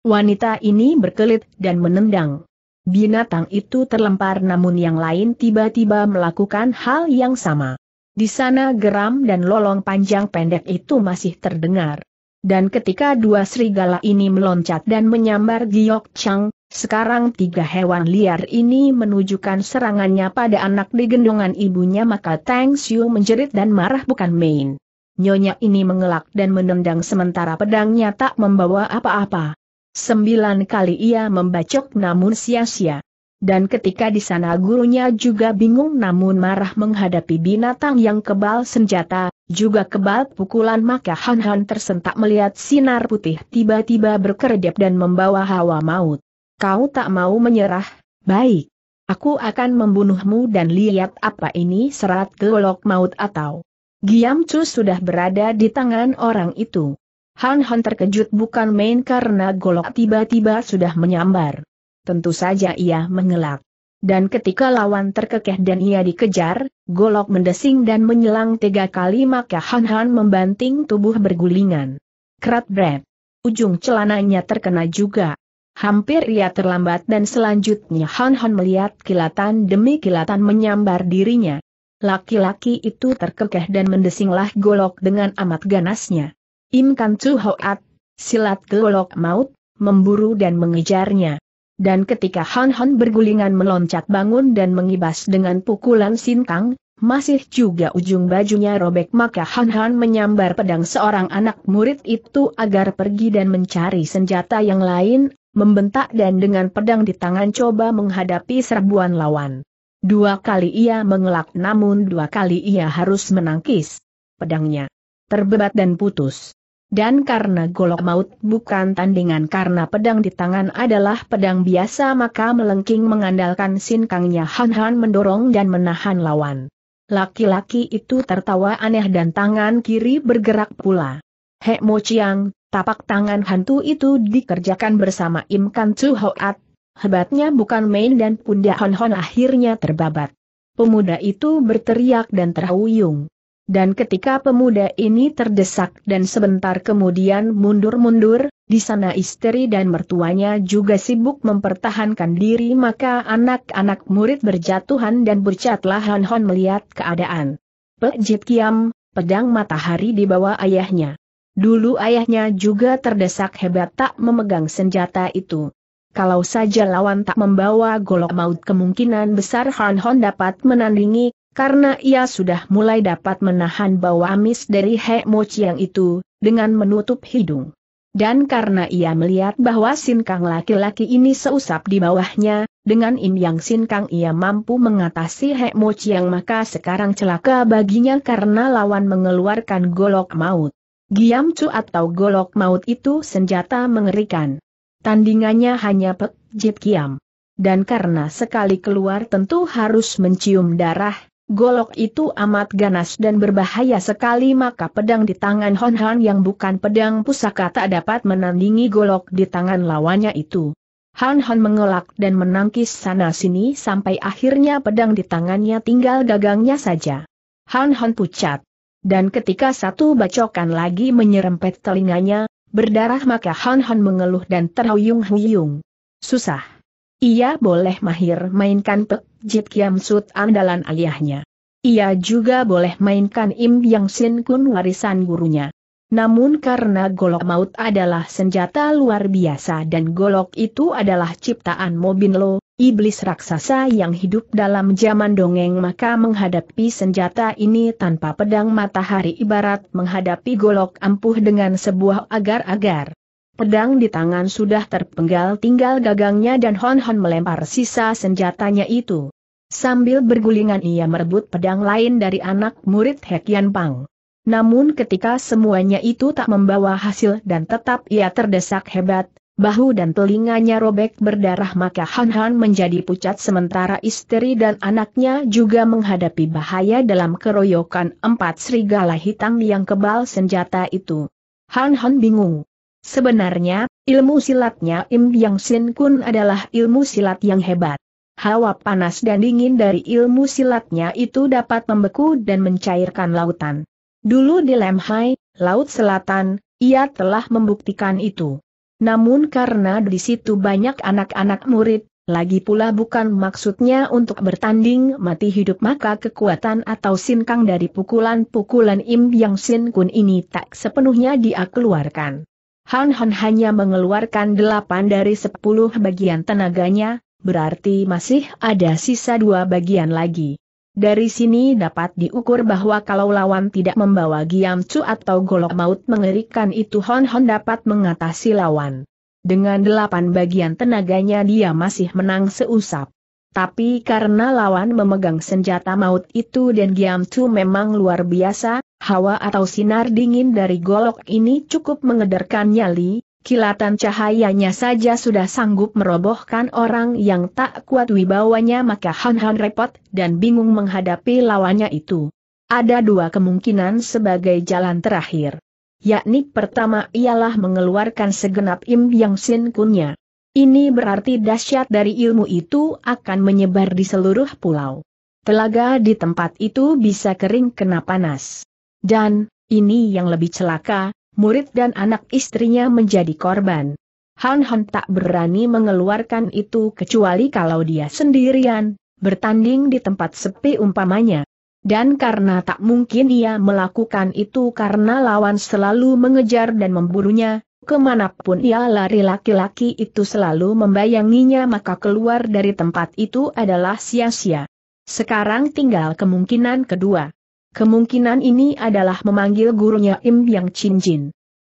Wanita ini berkelit dan menendang. Binatang itu terlempar namun yang lain tiba-tiba melakukan hal yang sama. Di sana geram dan lolong panjang pendek itu masih terdengar. Dan ketika dua serigala ini meloncat dan menyambar Giok Chang, sekarang tiga hewan liar ini menunjukkan serangannya pada anak di gendongan ibunya maka Tang Xiu menjerit dan marah bukan main. Nyonya ini mengelak dan menendang sementara pedangnya tak membawa apa-apa. Sembilan kali ia membacok namun sia-sia. Dan ketika di sana gurunya juga bingung namun marah menghadapi binatang yang kebal senjata, juga kebal pukulan maka Han Han tersentak melihat sinar putih tiba-tiba berkedip dan membawa hawa maut. Kau tak mau menyerah, baik. Aku akan membunuhmu dan lihat apa ini serat gelok maut atau... Giam Chu sudah berada di tangan orang itu. Han Han terkejut bukan main karena golok tiba-tiba sudah menyambar. Tentu saja ia mengelak. Dan ketika lawan terkekeh dan ia dikejar, golok mendesing dan menyelang tiga kali maka Han Han membanting tubuh bergulingan. Krat bret. Ujung celananya terkena juga. Hampir ia terlambat dan selanjutnya Han Han melihat kilatan demi kilatan menyambar dirinya. Laki-laki itu terkekeh dan mendesinglah golok dengan amat ganasnya. Im Kan Chu Hoat, silat golok maut, memburu dan mengejarnya. Dan ketika Han Han bergulingan meloncat bangun dan mengibas dengan pukulan sintang, masih juga ujung bajunya robek maka Han Han menyambar pedang seorang anak murid itu agar pergi dan mencari senjata yang lain, membentak dan dengan pedang di tangan coba menghadapi serbuan lawan. Dua kali ia mengelak namun dua kali ia harus menangkis. Pedangnya terbebat dan putus. Dan karena golok maut bukan tandingan karena pedang di tangan adalah pedang biasa maka melengking mengandalkan sinkangnya Han-Han mendorong dan menahan lawan. Laki-laki itu tertawa aneh dan tangan kiri bergerak pula. Hek Mo Chiang, tapak tangan hantu itu dikerjakan bersama Im Kan Tzu Hoat. Hebatnya bukan main dan pundak Han Han akhirnya terbabat. Pemuda itu berteriak dan terhuyung dan ketika pemuda ini terdesak dan sebentar kemudian mundur-mundur, di sana istri dan mertuanya juga sibuk mempertahankan diri maka anak-anak murid berjatuhan dan bercatlah Hon Hon melihat keadaan. Pejit Kiam, pedang matahari di bawah ayahnya. Dulu ayahnya juga terdesak hebat tak memegang senjata itu. Kalau saja lawan tak membawa golok maut kemungkinan besar Han Hon dapat menandingi karena ia sudah mulai dapat menahan bau amis dari He Mo Chiang itu, dengan menutup hidung. Dan karena ia melihat bahwa Kang laki-laki ini seusap di bawahnya, dengan im yang Kang ia mampu mengatasi He Mo Chiang maka sekarang celaka baginya karena lawan mengeluarkan golok maut. Giam Chu atau golok maut itu senjata mengerikan. Tandingannya hanya Pek Jit Kiam. Dan karena sekali keluar tentu harus mencium darah, Golok itu amat ganas dan berbahaya sekali maka pedang di tangan Hon Han yang bukan pedang pusaka tak dapat menandingi golok di tangan lawannya itu. Han Han mengelak dan menangkis sana-sini sampai akhirnya pedang di tangannya tinggal gagangnya saja. Han Han pucat. Dan ketika satu bacokan lagi menyerempet telinganya, berdarah maka Han Han mengeluh dan terhuyung-huyung. Susah. Ia boleh mahir mainkan Pek Jit Kiam Sut andalan ayahnya. Ia juga boleh mainkan Im Yang Sin Kun warisan gurunya. Namun karena golok maut adalah senjata luar biasa dan golok itu adalah ciptaan Mobinlo, iblis raksasa yang hidup dalam zaman dongeng maka menghadapi senjata ini tanpa pedang matahari ibarat menghadapi golok ampuh dengan sebuah agar-agar. Pedang di tangan sudah terpenggal tinggal gagangnya dan Hon Hon melempar sisa senjatanya itu. Sambil bergulingan ia merebut pedang lain dari anak murid Hekian Pang. Namun ketika semuanya itu tak membawa hasil dan tetap ia terdesak hebat, bahu dan telinganya robek berdarah maka Han Han menjadi pucat sementara istri dan anaknya juga menghadapi bahaya dalam keroyokan empat serigala hitam yang kebal senjata itu. Han Han bingung, Sebenarnya, ilmu silatnya Im Yang Sin Kun adalah ilmu silat yang hebat. Hawa panas dan dingin dari ilmu silatnya itu dapat membeku dan mencairkan lautan. Dulu di Lemhai, Laut Selatan, ia telah membuktikan itu. Namun karena di situ banyak anak-anak murid, lagi pula bukan maksudnya untuk bertanding mati hidup maka kekuatan atau sinkang dari pukulan-pukulan Im Yang Sin Kun ini tak sepenuhnya dia keluarkan. Han Han hanya mengeluarkan delapan dari sepuluh bagian tenaganya, berarti masih ada sisa dua bagian lagi. Dari sini dapat diukur bahwa kalau lawan tidak membawa Giam Chu atau golok maut mengerikan itu Hon Hon dapat mengatasi lawan. Dengan delapan bagian tenaganya dia masih menang seusap. Tapi karena lawan memegang senjata maut itu dan Giam Chu memang luar biasa, Hawa atau sinar dingin dari golok ini cukup mengedarkan nyali, kilatan cahayanya saja sudah sanggup merobohkan orang yang tak kuat wibawanya maka Han Han repot dan bingung menghadapi lawannya itu. Ada dua kemungkinan sebagai jalan terakhir. Yakni pertama ialah mengeluarkan segenap im yang sin kunnya. Ini berarti dahsyat dari ilmu itu akan menyebar di seluruh pulau. Telaga di tempat itu bisa kering kena panas. Dan, ini yang lebih celaka, murid dan anak istrinya menjadi korban. Han Han tak berani mengeluarkan itu kecuali kalau dia sendirian, bertanding di tempat sepi umpamanya. Dan karena tak mungkin ia melakukan itu karena lawan selalu mengejar dan memburunya, kemanapun ia lari laki-laki itu selalu membayanginya maka keluar dari tempat itu adalah sia-sia. Sekarang tinggal kemungkinan kedua. Kemungkinan ini adalah memanggil gurunya Im Yang Chin Jin.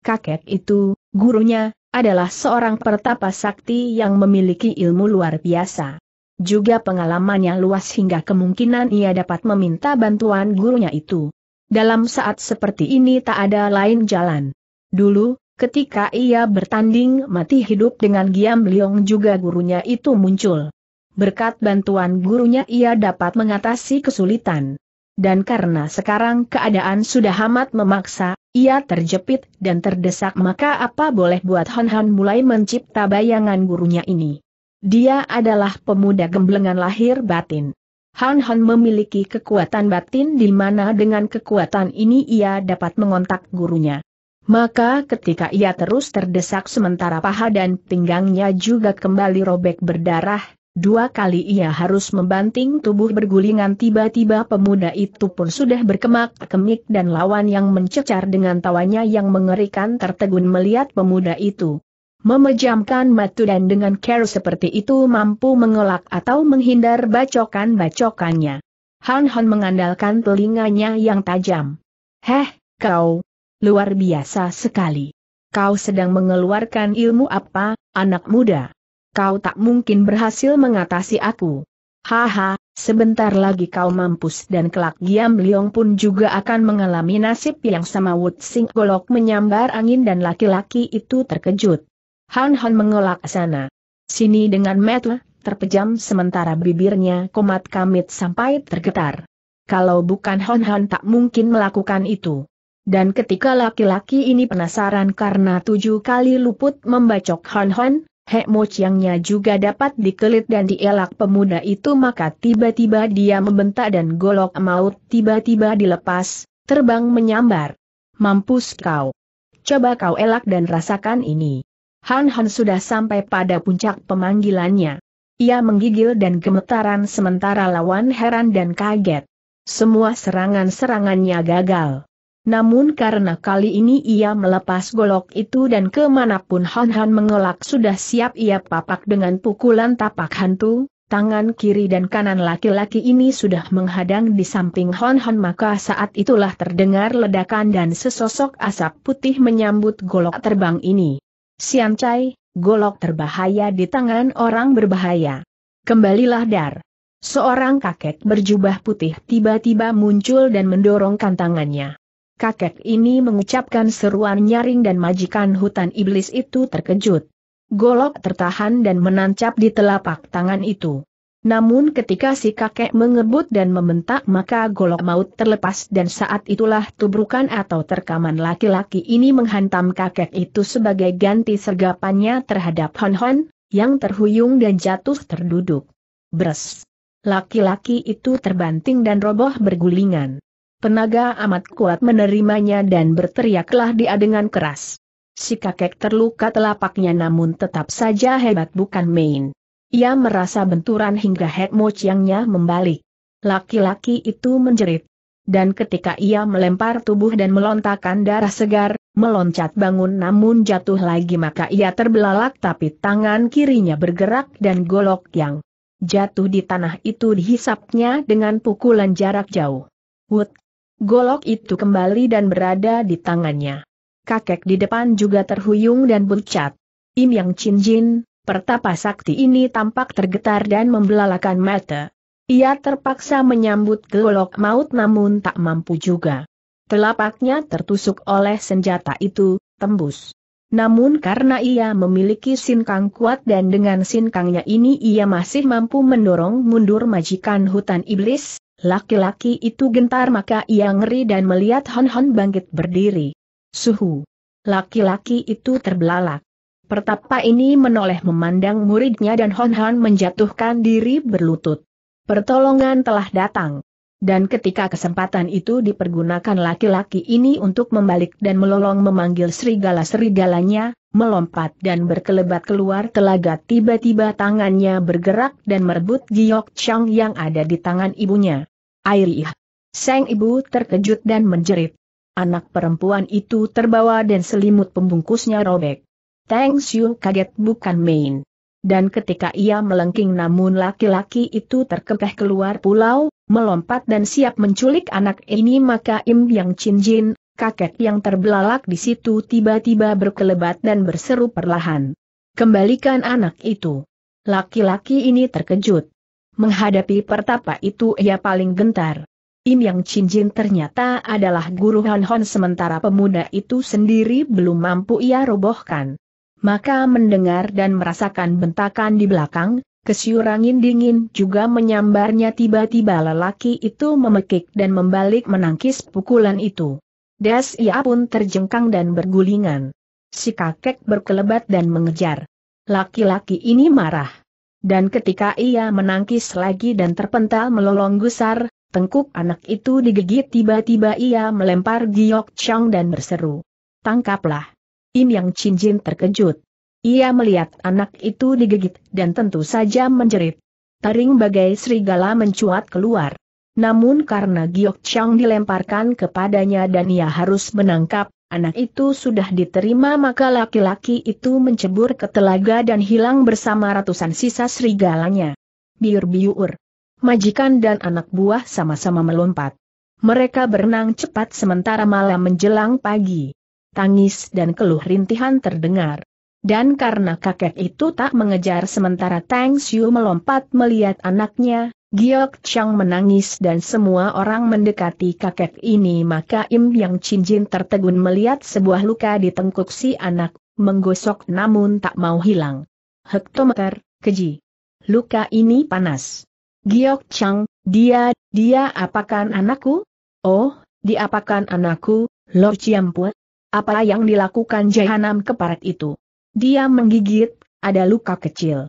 Kakek itu, gurunya, adalah seorang pertapa sakti yang memiliki ilmu luar biasa. Juga pengalamannya luas hingga kemungkinan ia dapat meminta bantuan gurunya itu. Dalam saat seperti ini tak ada lain jalan. Dulu, ketika ia bertanding mati hidup dengan Giam Liong juga gurunya itu muncul. Berkat bantuan gurunya ia dapat mengatasi kesulitan dan karena sekarang keadaan sudah amat memaksa, ia terjepit dan terdesak maka apa boleh buat Han Han mulai mencipta bayangan gurunya ini. Dia adalah pemuda gemblengan lahir batin. Han Han memiliki kekuatan batin di mana dengan kekuatan ini ia dapat mengontak gurunya. Maka ketika ia terus terdesak sementara paha dan pinggangnya juga kembali robek berdarah, Dua kali ia harus membanting tubuh bergulingan tiba-tiba pemuda itu pun sudah berkemak-kemik dan lawan yang mencecar dengan tawanya yang mengerikan tertegun melihat pemuda itu. Memejamkan mata dan dengan care seperti itu mampu mengelak atau menghindar bacokan-bacokannya. Han Han mengandalkan telinganya yang tajam. Heh, kau, luar biasa sekali. Kau sedang mengeluarkan ilmu apa, anak muda? kau tak mungkin berhasil mengatasi aku. Haha, sebentar lagi kau mampus dan kelak Giam Liong pun juga akan mengalami nasib yang sama Wut Sing Golok menyambar angin dan laki-laki itu terkejut. Han Han mengelak sana. Sini dengan mata, terpejam sementara bibirnya komat kamit sampai tergetar. Kalau bukan Han Han tak mungkin melakukan itu. Dan ketika laki-laki ini penasaran karena tujuh kali luput membacok Han Han, Hek Mo juga dapat dikelit dan dielak pemuda itu maka tiba-tiba dia membentak dan golok maut tiba-tiba dilepas, terbang menyambar. Mampus kau. Coba kau elak dan rasakan ini. Han Han sudah sampai pada puncak pemanggilannya. Ia menggigil dan gemetaran sementara lawan heran dan kaget. Semua serangan-serangannya gagal. Namun karena kali ini ia melepas golok itu dan kemanapun Han Han mengelak sudah siap ia papak dengan pukulan tapak hantu, tangan kiri dan kanan laki-laki ini sudah menghadang di samping Hon Hon maka saat itulah terdengar ledakan dan sesosok asap putih menyambut golok terbang ini. Sian Chai, golok terbahaya di tangan orang berbahaya. Kembalilah Dar. Seorang kakek berjubah putih tiba-tiba muncul dan mendorongkan tangannya kakek ini mengucapkan seruan nyaring dan majikan hutan iblis itu terkejut. Golok tertahan dan menancap di telapak tangan itu. Namun ketika si kakek mengebut dan membentak maka golok maut terlepas dan saat itulah tubrukan atau terkaman laki-laki ini menghantam kakek itu sebagai ganti sergapannya terhadap Hon Hon, yang terhuyung dan jatuh terduduk. Bres. Laki-laki itu terbanting dan roboh bergulingan. Penaga amat kuat menerimanya dan berteriaklah dia dengan keras. Si kakek terluka telapaknya namun tetap saja hebat bukan main. Ia merasa benturan hingga head mociangnya membalik. Laki-laki itu menjerit. Dan ketika ia melempar tubuh dan melontarkan darah segar, meloncat bangun namun jatuh lagi maka ia terbelalak tapi tangan kirinya bergerak dan golok yang jatuh di tanah itu dihisapnya dengan pukulan jarak jauh. Wood, Golok itu kembali dan berada di tangannya. Kakek di depan juga terhuyung dan pucat. Im Yang Chin Jin, pertapa sakti ini tampak tergetar dan membelalakan mata. Ia terpaksa menyambut golok maut namun tak mampu juga. Telapaknya tertusuk oleh senjata itu, tembus. Namun karena ia memiliki sinkang kuat dan dengan sinkangnya ini ia masih mampu mendorong mundur majikan hutan iblis, Laki-laki itu gentar maka ia ngeri dan melihat Hon Hon bangkit berdiri. Suhu. Laki-laki itu terbelalak. Pertapa ini menoleh memandang muridnya dan Hon Hon menjatuhkan diri berlutut. Pertolongan telah datang. Dan ketika kesempatan itu dipergunakan laki-laki ini untuk membalik dan melolong memanggil serigala-serigalanya, melompat dan berkelebat keluar telaga tiba-tiba tangannya bergerak dan merebut giok chang yang ada di tangan ibunya ya, Sang ibu terkejut dan menjerit. Anak perempuan itu terbawa dan selimut pembungkusnya robek. Tang Xiu kaget bukan main. Dan ketika ia melengking namun laki-laki itu terkepeh keluar pulau, melompat dan siap menculik anak ini maka Im Yang Chin Jin, kakek yang terbelalak di situ tiba-tiba berkelebat dan berseru perlahan. Kembalikan anak itu. Laki-laki ini terkejut. Menghadapi pertapa itu ia paling gentar. Im Yang Cinjin ternyata adalah guru Hon Hon sementara pemuda itu sendiri belum mampu ia robohkan. Maka mendengar dan merasakan bentakan di belakang, kesyurangin dingin juga menyambarnya tiba-tiba lelaki itu memekik dan membalik menangkis pukulan itu. Das ia pun terjengkang dan bergulingan. Si kakek berkelebat dan mengejar. Laki-laki ini marah. Dan ketika ia menangkis lagi dan terpental melolong gusar, tengkuk anak itu digigit tiba-tiba ia melempar giok chong dan berseru. Tangkaplah! Im Yang Cincin terkejut. Ia melihat anak itu digigit dan tentu saja menjerit. Taring bagai serigala mencuat keluar. Namun karena Giok Chang dilemparkan kepadanya dan ia harus menangkap, anak itu sudah diterima maka laki-laki itu mencebur ke telaga dan hilang bersama ratusan sisa serigalanya. Biur-biur. Majikan dan anak buah sama-sama melompat. Mereka berenang cepat sementara malam menjelang pagi. Tangis dan keluh rintihan terdengar. Dan karena kakek itu tak mengejar sementara Tang Xiu melompat melihat anaknya, Giok Chang menangis dan semua orang mendekati kakek ini maka Im Yang Cincin tertegun melihat sebuah luka di tengkuk si anak, menggosok namun tak mau hilang. Hektometer, keji. Luka ini panas. Giok Chang, dia, dia apakan anakku? Oh, diapakan anakku, Lo Chiampue? Apa yang dilakukan jahanam keparat itu? Dia menggigit, ada luka kecil.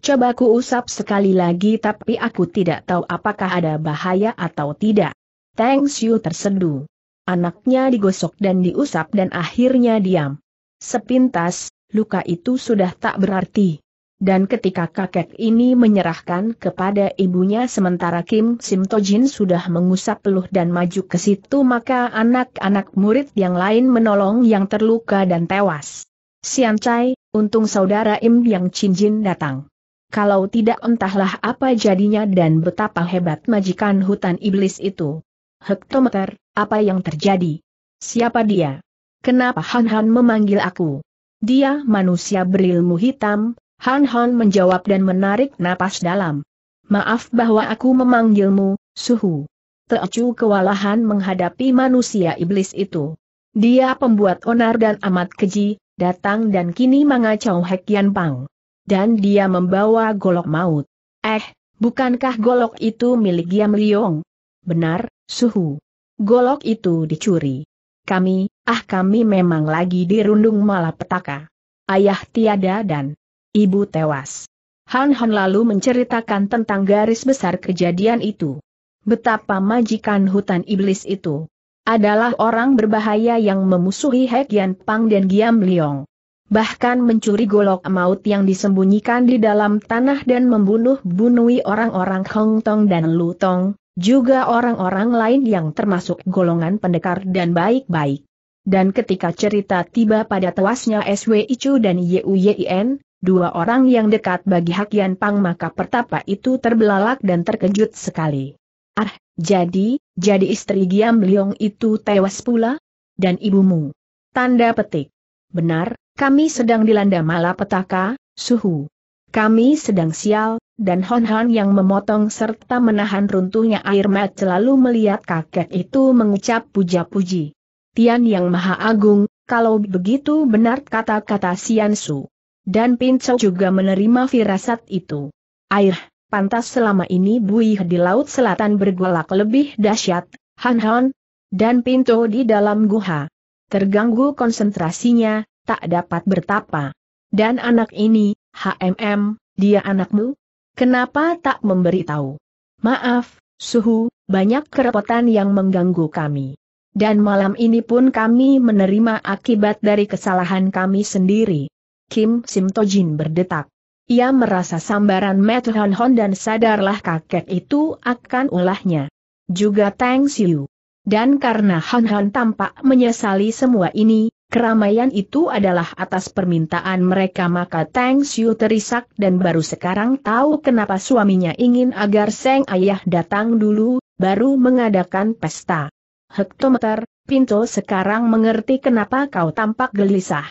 Coba aku usap sekali lagi tapi aku tidak tahu apakah ada bahaya atau tidak. Tang Xiu terseduh. Anaknya digosok dan diusap dan akhirnya diam. Sepintas, luka itu sudah tak berarti. Dan ketika kakek ini menyerahkan kepada ibunya sementara Kim Simtojin sudah mengusap peluh dan maju ke situ maka anak-anak murid yang lain menolong yang terluka dan tewas. Sian Chai, untung saudara Im Yang Chin Jin datang kalau tidak entahlah apa jadinya dan betapa hebat majikan hutan iblis itu. Hektometer, apa yang terjadi? Siapa dia? Kenapa Han Han memanggil aku? Dia manusia berilmu hitam, Han Han menjawab dan menarik napas dalam. Maaf bahwa aku memanggilmu, Suhu. Teocu kewalahan menghadapi manusia iblis itu. Dia pembuat onar dan amat keji, datang dan kini mengacau Yan Pang dan dia membawa golok maut. Eh, bukankah golok itu milik Giam Liong? Benar, suhu. Golok itu dicuri. Kami, ah kami memang lagi dirundung malapetaka. Ayah tiada dan ibu tewas. Han Han lalu menceritakan tentang garis besar kejadian itu. Betapa majikan hutan iblis itu adalah orang berbahaya yang memusuhi Hek Yan Pang dan Giam Liong bahkan mencuri golok maut yang disembunyikan di dalam tanah dan membunuh bunuhi orang-orang Hong Tong dan Lu Tong, juga orang-orang lain yang termasuk golongan pendekar dan baik-baik. Dan ketika cerita tiba pada tewasnya SW Icu dan YUYIN, dua orang yang dekat bagi Hakian Pang maka pertapa itu terbelalak dan terkejut sekali. Ah, jadi, jadi istri Giam Liong itu tewas pula? Dan ibumu? Tanda petik. Benar, kami sedang dilanda malapetaka, suhu. Kami sedang sial, dan Hon Han yang memotong serta menahan runtuhnya air mat selalu melihat kakek itu mengucap puja-puji. Tian yang maha agung, kalau begitu benar kata-kata Sian Su. Dan Pinco juga menerima firasat itu. Air, pantas selama ini buih di Laut Selatan bergolak lebih dahsyat, Han Han, dan Pinto di dalam guha. Terganggu konsentrasinya, tak dapat bertapa. Dan anak ini, HMM, dia anakmu? Kenapa tak memberitahu? Maaf, suhu, banyak kerepotan yang mengganggu kami. Dan malam ini pun kami menerima akibat dari kesalahan kami sendiri. Kim Simtojin berdetak. Ia merasa sambaran Matt Hon Hon dan sadarlah kakek itu akan ulahnya. Juga Tang Siu. Dan karena Hon Hon tampak menyesali semua ini, Keramaian itu adalah atas permintaan mereka maka Tang Xiu terisak dan baru sekarang tahu kenapa suaminya ingin agar Seng Ayah datang dulu, baru mengadakan pesta. Hektometer, Pinto sekarang mengerti kenapa kau tampak gelisah.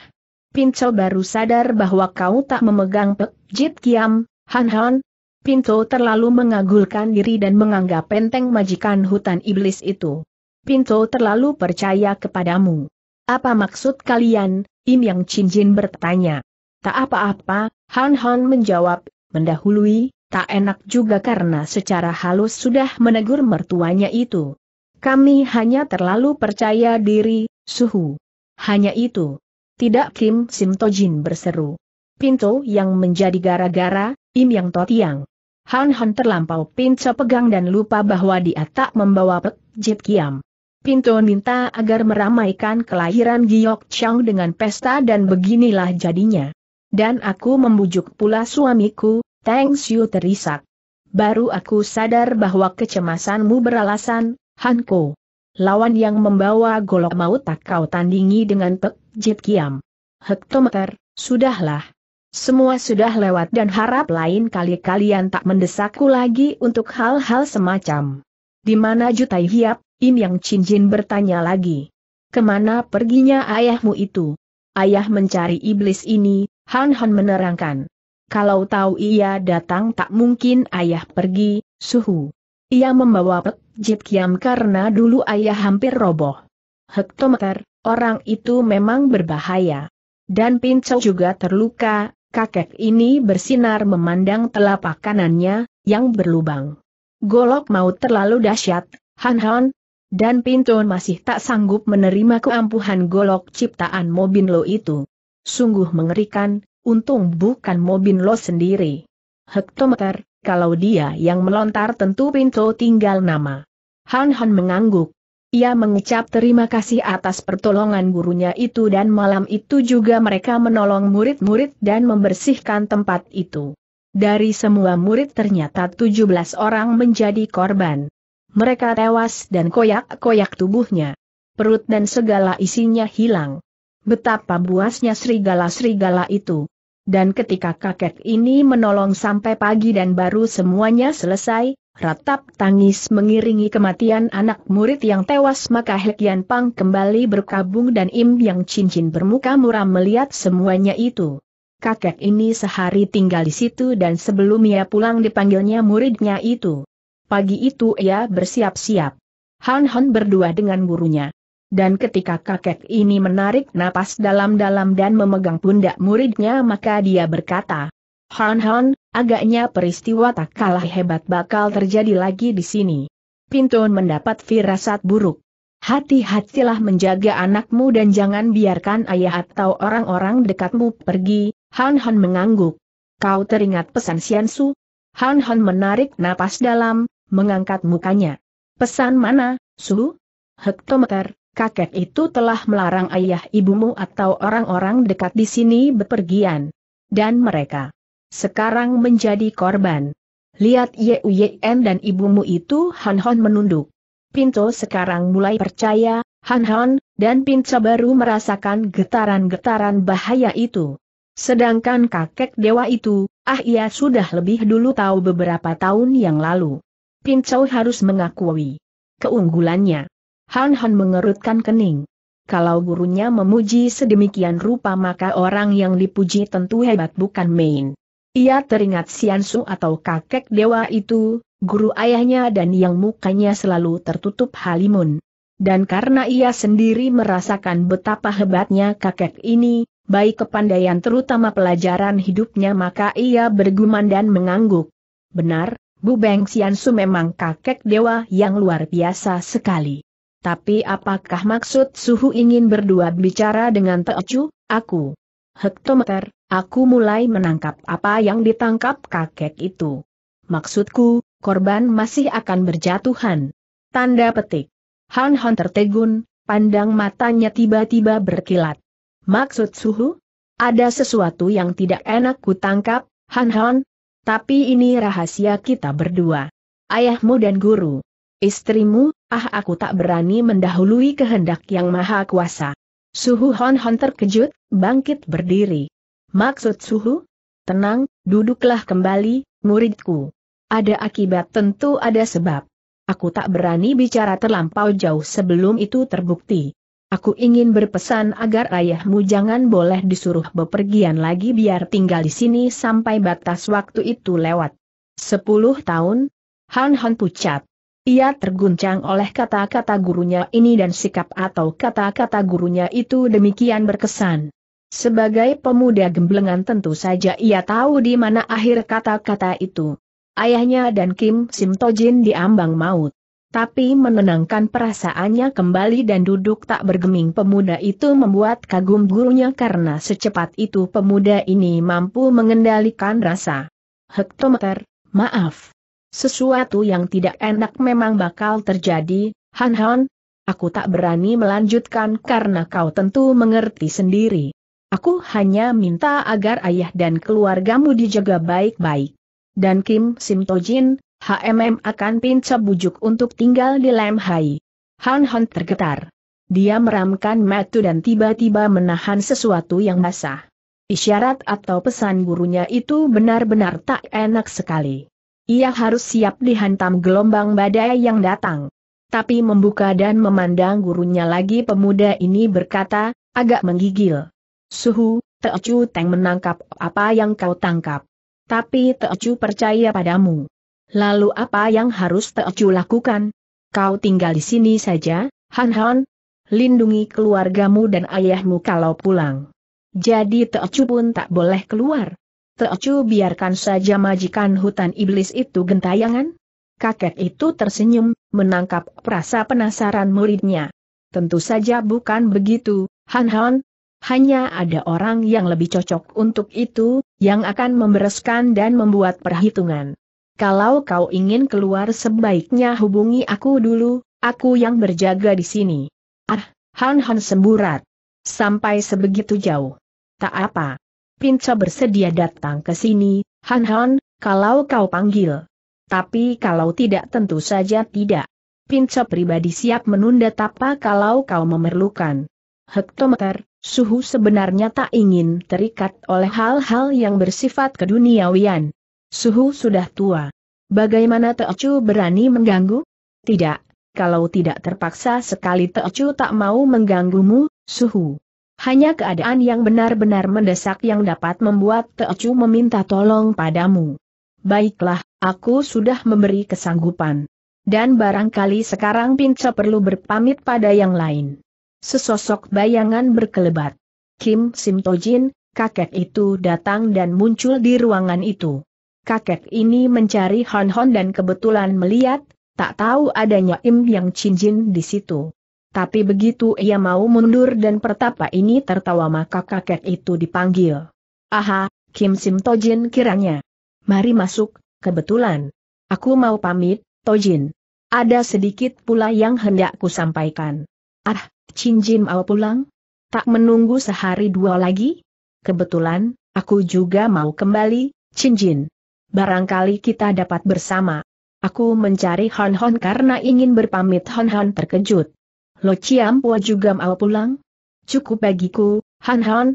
Pinto baru sadar bahwa kau tak memegang pek, jit kiam, han han. Pinto terlalu mengagulkan diri dan menganggap penteng majikan hutan iblis itu. Pinto terlalu percaya kepadamu. Apa maksud kalian? Im Yang Cincin bertanya. Tak apa-apa, Han Han menjawab, mendahului, tak enak juga karena secara halus sudah menegur mertuanya itu. Kami hanya terlalu percaya diri, suhu. Hanya itu. Tidak Kim Sim Jin berseru. Pintu yang menjadi gara-gara, Im Yang Tiang. Han Han terlampau pinco pegang dan lupa bahwa dia tak membawa Pek Jit Kiam. Pinto minta agar meramaikan kelahiran Giok Chang dengan pesta dan beginilah jadinya. Dan aku membujuk pula suamiku, Teng Xiu terisak. Baru aku sadar bahwa kecemasanmu beralasan, Hanko. Lawan yang membawa golok maut tak kau tandingi dengan Pek Jit Kiam. Hektometer, sudahlah. Semua sudah lewat dan harap lain kali kalian tak mendesakku lagi untuk hal-hal semacam. Di mana Jutai Hiap, Im Yang Chin Jin bertanya lagi. Kemana perginya ayahmu itu? Ayah mencari iblis ini, Han Han menerangkan. Kalau tahu ia datang tak mungkin ayah pergi, suhu. Ia membawa Pek Jit Kiam karena dulu ayah hampir roboh. Hektometer, orang itu memang berbahaya. Dan Pincau juga terluka, kakek ini bersinar memandang telapak kanannya, yang berlubang. Golok maut terlalu dahsyat, Han Han, dan Pinton masih tak sanggup menerima keampuhan golok ciptaan Mobin Lo itu. Sungguh mengerikan, untung bukan Mobin Lo sendiri. Hektometer, kalau dia yang melontar tentu Pinto tinggal nama. Han Han mengangguk. Ia mengucap terima kasih atas pertolongan gurunya itu dan malam itu juga mereka menolong murid-murid dan membersihkan tempat itu. Dari semua murid ternyata 17 orang menjadi korban mereka tewas dan koyak-koyak tubuhnya. Perut dan segala isinya hilang. Betapa buasnya serigala-serigala itu. Dan ketika kakek ini menolong sampai pagi dan baru semuanya selesai, ratap tangis mengiringi kematian anak murid yang tewas maka Hekian Pang kembali berkabung dan Im Yang Cincin bermuka muram melihat semuanya itu. Kakek ini sehari tinggal di situ dan sebelum ia pulang dipanggilnya muridnya itu. Pagi itu ia bersiap-siap. Han Han berdua dengan gurunya. Dan ketika kakek ini menarik napas dalam-dalam dan memegang pundak muridnya maka dia berkata, Han Han, agaknya peristiwa tak kalah hebat bakal terjadi lagi di sini. Pintu mendapat firasat buruk. Hati-hatilah menjaga anakmu dan jangan biarkan ayah atau orang-orang dekatmu pergi, Han Han mengangguk. Kau teringat pesan Siansu? Han Han menarik napas dalam, mengangkat mukanya. Pesan mana, Su? Hektometer, kakek itu telah melarang ayah ibumu atau orang-orang dekat di sini bepergian. Dan mereka sekarang menjadi korban. Lihat Ye Uyen dan ibumu itu Han Hon menunduk. Pinto sekarang mulai percaya, Han Hon, dan Pinto baru merasakan getaran-getaran bahaya itu. Sedangkan kakek dewa itu, ah ia sudah lebih dulu tahu beberapa tahun yang lalu. Pincau harus mengakui keunggulannya. Han Han mengerutkan kening. Kalau gurunya memuji sedemikian rupa maka orang yang dipuji tentu hebat bukan main. Ia teringat Sian Su atau kakek dewa itu, guru ayahnya dan yang mukanya selalu tertutup halimun. Dan karena ia sendiri merasakan betapa hebatnya kakek ini, baik kepandaian terutama pelajaran hidupnya maka ia bergumam dan mengangguk. Benar, Bu Beng Xiansu memang kakek dewa yang luar biasa sekali. Tapi apakah maksud Suhu ingin berdua bicara dengan Teocu, aku? Hektometer, aku mulai menangkap apa yang ditangkap kakek itu. Maksudku, korban masih akan berjatuhan. Tanda petik. Han Han tertegun, pandang matanya tiba-tiba berkilat. Maksud Suhu? Ada sesuatu yang tidak enak kutangkap, Han Han, tapi ini rahasia kita berdua. Ayahmu dan guru. Istrimu, ah aku tak berani mendahului kehendak yang maha kuasa. Suhu Hon Hon terkejut, bangkit berdiri. Maksud Suhu? Tenang, duduklah kembali, muridku. Ada akibat tentu ada sebab. Aku tak berani bicara terlampau jauh sebelum itu terbukti. Aku ingin berpesan agar ayahmu jangan boleh disuruh bepergian lagi biar tinggal di sini sampai batas waktu itu lewat. Sepuluh tahun? Han Han pucat. Ia terguncang oleh kata-kata gurunya ini dan sikap atau kata-kata gurunya itu demikian berkesan. Sebagai pemuda gemblengan tentu saja ia tahu di mana akhir kata-kata itu. Ayahnya dan Kim Sim Tojin diambang maut. Tapi menenangkan perasaannya kembali dan duduk tak bergeming pemuda itu membuat kagum gurunya karena secepat itu pemuda ini mampu mengendalikan rasa. Hektometer, maaf. Sesuatu yang tidak enak memang bakal terjadi, Han Han. Aku tak berani melanjutkan karena kau tentu mengerti sendiri. Aku hanya minta agar ayah dan keluargamu dijaga baik-baik. Dan Kim Simtojin, HMM akan pinca bujuk untuk tinggal di Lam Hai. Han Han tergetar. Dia meramkan matu dan tiba-tiba menahan sesuatu yang basah. Isyarat atau pesan gurunya itu benar-benar tak enak sekali. Ia harus siap dihantam gelombang badai yang datang. Tapi membuka dan memandang gurunya lagi pemuda ini berkata, agak menggigil. Suhu, Teocu Teng menangkap apa yang kau tangkap. Tapi Teocu percaya padamu. Lalu apa yang harus Teocu lakukan? Kau tinggal di sini saja, Han Han. Lindungi keluargamu dan ayahmu kalau pulang. Jadi Teocu pun tak boleh keluar. Teocu biarkan saja majikan hutan iblis itu gentayangan? Kakek itu tersenyum, menangkap perasa penasaran muridnya. Tentu saja bukan begitu, Han Han. Hanya ada orang yang lebih cocok untuk itu, yang akan membereskan dan membuat perhitungan. Kalau kau ingin keluar sebaiknya hubungi aku dulu, aku yang berjaga di sini. Ah, Han Han semburat. Sampai sebegitu jauh. Tak apa. Pinca bersedia datang ke sini, Han Han, kalau kau panggil. Tapi kalau tidak tentu saja tidak. Pinca pribadi siap menunda tapa kalau kau memerlukan. Hektometer, suhu sebenarnya tak ingin terikat oleh hal-hal yang bersifat keduniawian. Suhu sudah tua. Bagaimana Teocu berani mengganggu? Tidak, kalau tidak terpaksa sekali Teocu tak mau mengganggumu, Suhu. Hanya keadaan yang benar-benar mendesak yang dapat membuat Teocu meminta tolong padamu. Baiklah, aku sudah memberi kesanggupan. Dan barangkali sekarang Pinca perlu berpamit pada yang lain. Sesosok bayangan berkelebat. Kim Simtojin, kakek itu datang dan muncul di ruangan itu kakek ini mencari Hon Hon dan kebetulan melihat, tak tahu adanya Im Yang Cinjin di situ. Tapi begitu ia mau mundur dan pertapa ini tertawa maka kakek itu dipanggil. Aha, Kim Sim Tojin kiranya. Mari masuk, kebetulan. Aku mau pamit, Tojin. Ada sedikit pula yang hendak ku sampaikan. Ah, Cinjin mau pulang? Tak menunggu sehari dua lagi? Kebetulan, aku juga mau kembali, Cinjin barangkali kita dapat bersama. Aku mencari Hon Hon karena ingin berpamit Hon Hon terkejut. Lo Ciam Pua juga mau pulang? Cukup bagiku, Han Han.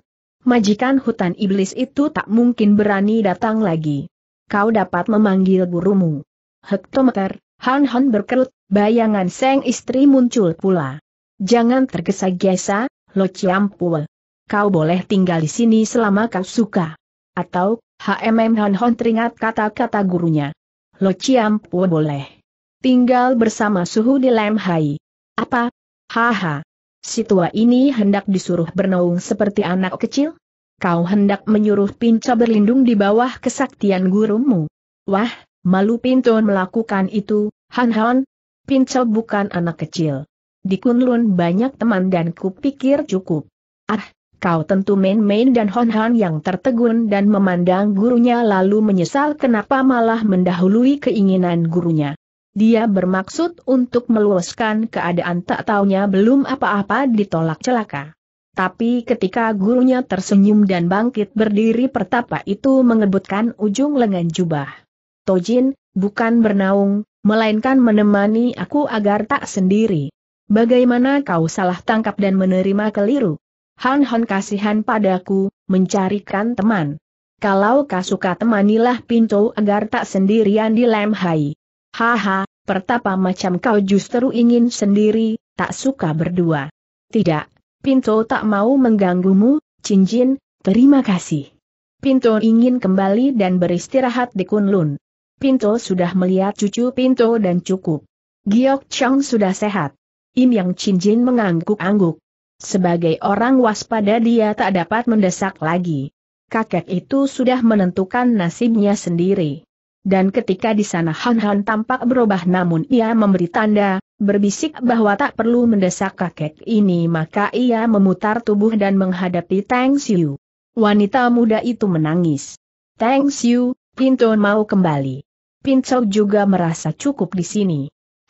Majikan hutan iblis itu tak mungkin berani datang lagi. Kau dapat memanggil gurumu. Hektometer, Han Han berkerut, bayangan seng istri muncul pula. Jangan tergesa-gesa, Lo Ciam Pua. Kau boleh tinggal di sini selama kau suka. Atau, HMM Hon Hon teringat kata-kata gurunya. Lo Ciam boleh. Tinggal bersama suhu di Lem Hai. Apa? Haha. Si tua ini hendak disuruh bernaung seperti anak kecil? Kau hendak menyuruh Pinca berlindung di bawah kesaktian gurumu. Wah, malu pinto melakukan itu, Han Han. Pinca bukan anak kecil. Di Kunlun banyak teman dan kupikir cukup. Ah, kau tentu main-main dan Hon-Han yang tertegun dan memandang gurunya lalu menyesal kenapa malah mendahului keinginan gurunya. Dia bermaksud untuk meluaskan keadaan tak taunya belum apa-apa ditolak celaka. Tapi ketika gurunya tersenyum dan bangkit berdiri pertapa itu mengebutkan ujung lengan jubah. Tojin, bukan bernaung, melainkan menemani aku agar tak sendiri. Bagaimana kau salah tangkap dan menerima keliru? Han Han kasihan padaku, mencarikan teman. Kalau kau kasuka temanilah pintu agar tak sendirian di Lemhai. Haha, pertapa macam kau justru ingin sendiri, tak suka berdua. Tidak, pintu tak mau mengganggumu, cincin, terima kasih. Pinto ingin kembali dan beristirahat di Kunlun. Pinto sudah melihat cucu Pinto dan cukup. Giok Chang sudah sehat. Im Yang Cinjin mengangguk-angguk. Sebagai orang waspada dia tak dapat mendesak lagi. Kakek itu sudah menentukan nasibnya sendiri. Dan ketika di sana Han Han tampak berubah namun ia memberi tanda, berbisik bahwa tak perlu mendesak kakek ini maka ia memutar tubuh dan menghadapi Tang Xiu. Wanita muda itu menangis. Tang Xiu, Pinto mau kembali. Pinto juga merasa cukup di sini.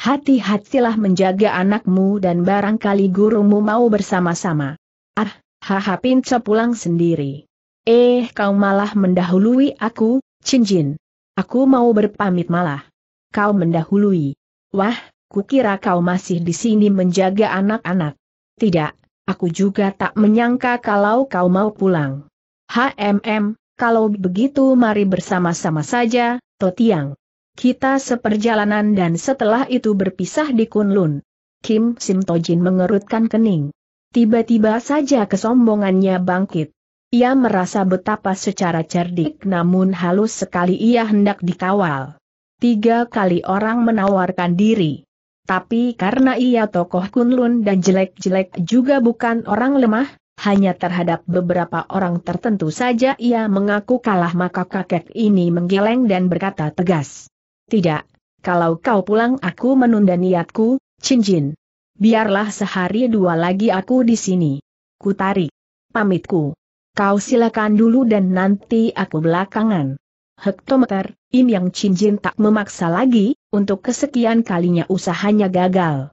Hati-hatilah menjaga anakmu dan barangkali gurumu mau bersama-sama. Ah, haha pinca pulang sendiri. Eh kau malah mendahului aku, cincin. Aku mau berpamit malah. Kau mendahului. Wah, kukira kau masih di sini menjaga anak-anak. Tidak, aku juga tak menyangka kalau kau mau pulang. HMM, kalau begitu mari bersama-sama saja, Totiang. Kita seperjalanan dan setelah itu berpisah di Kunlun. Kim Sim Tojin mengerutkan kening. Tiba-tiba saja kesombongannya bangkit. Ia merasa betapa secara cerdik namun halus sekali ia hendak dikawal. Tiga kali orang menawarkan diri. Tapi karena ia tokoh kunlun dan jelek-jelek juga bukan orang lemah, hanya terhadap beberapa orang tertentu saja ia mengaku kalah maka kakek ini menggeleng dan berkata tegas. Tidak, kalau kau pulang aku menunda niatku, cincin. Biarlah sehari dua lagi aku di sini. Kutari. Pamitku. Kau silakan dulu dan nanti aku belakangan. Hektometer, Im yang cincin tak memaksa lagi, untuk kesekian kalinya usahanya gagal.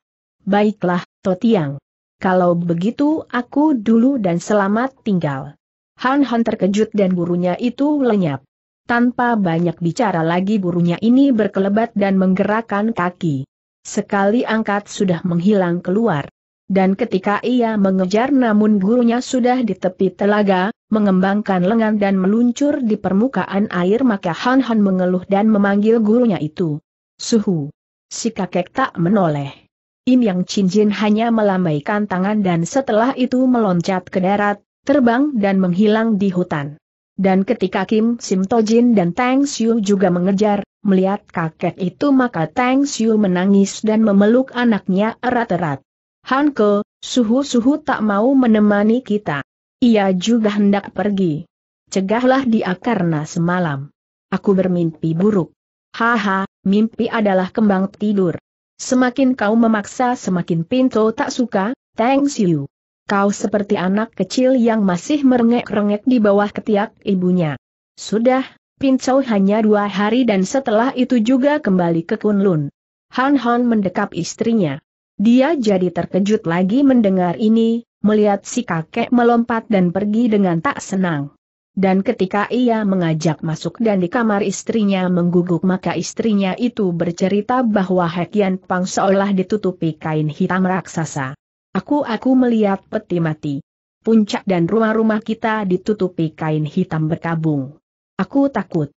Baiklah, Totiang. Kalau begitu aku dulu dan selamat tinggal. Han Han terkejut dan burunya itu lenyap. Tanpa banyak bicara lagi burunya ini berkelebat dan menggerakkan kaki. Sekali angkat sudah menghilang keluar. Dan ketika ia mengejar namun gurunya sudah di tepi telaga, mengembangkan lengan dan meluncur di permukaan air maka Han Han mengeluh dan memanggil gurunya itu. Suhu. Si kakek tak menoleh. Im Yang Jin hanya melambaikan tangan dan setelah itu meloncat ke darat, terbang dan menghilang di hutan. Dan ketika Kim Sim Tojin dan Tang Xiu juga mengejar, melihat kakek itu maka Tang Xiu menangis dan memeluk anaknya erat-erat. Ke, suhu-suhu tak mau menemani kita. Ia juga hendak pergi. Cegahlah dia karena semalam. Aku bermimpi buruk. Haha, mimpi adalah kembang tidur. Semakin kau memaksa semakin pintu tak suka, Tang Xiu kau seperti anak kecil yang masih merengek-rengek di bawah ketiak ibunya. Sudah, pincau hanya dua hari dan setelah itu juga kembali ke Kunlun. Han Han mendekap istrinya. Dia jadi terkejut lagi mendengar ini, melihat si kakek melompat dan pergi dengan tak senang. Dan ketika ia mengajak masuk dan di kamar istrinya mengguguk maka istrinya itu bercerita bahwa Hekian Pang seolah ditutupi kain hitam raksasa. Aku-aku melihat peti mati. Puncak dan rumah-rumah kita ditutupi kain hitam berkabung. Aku takut.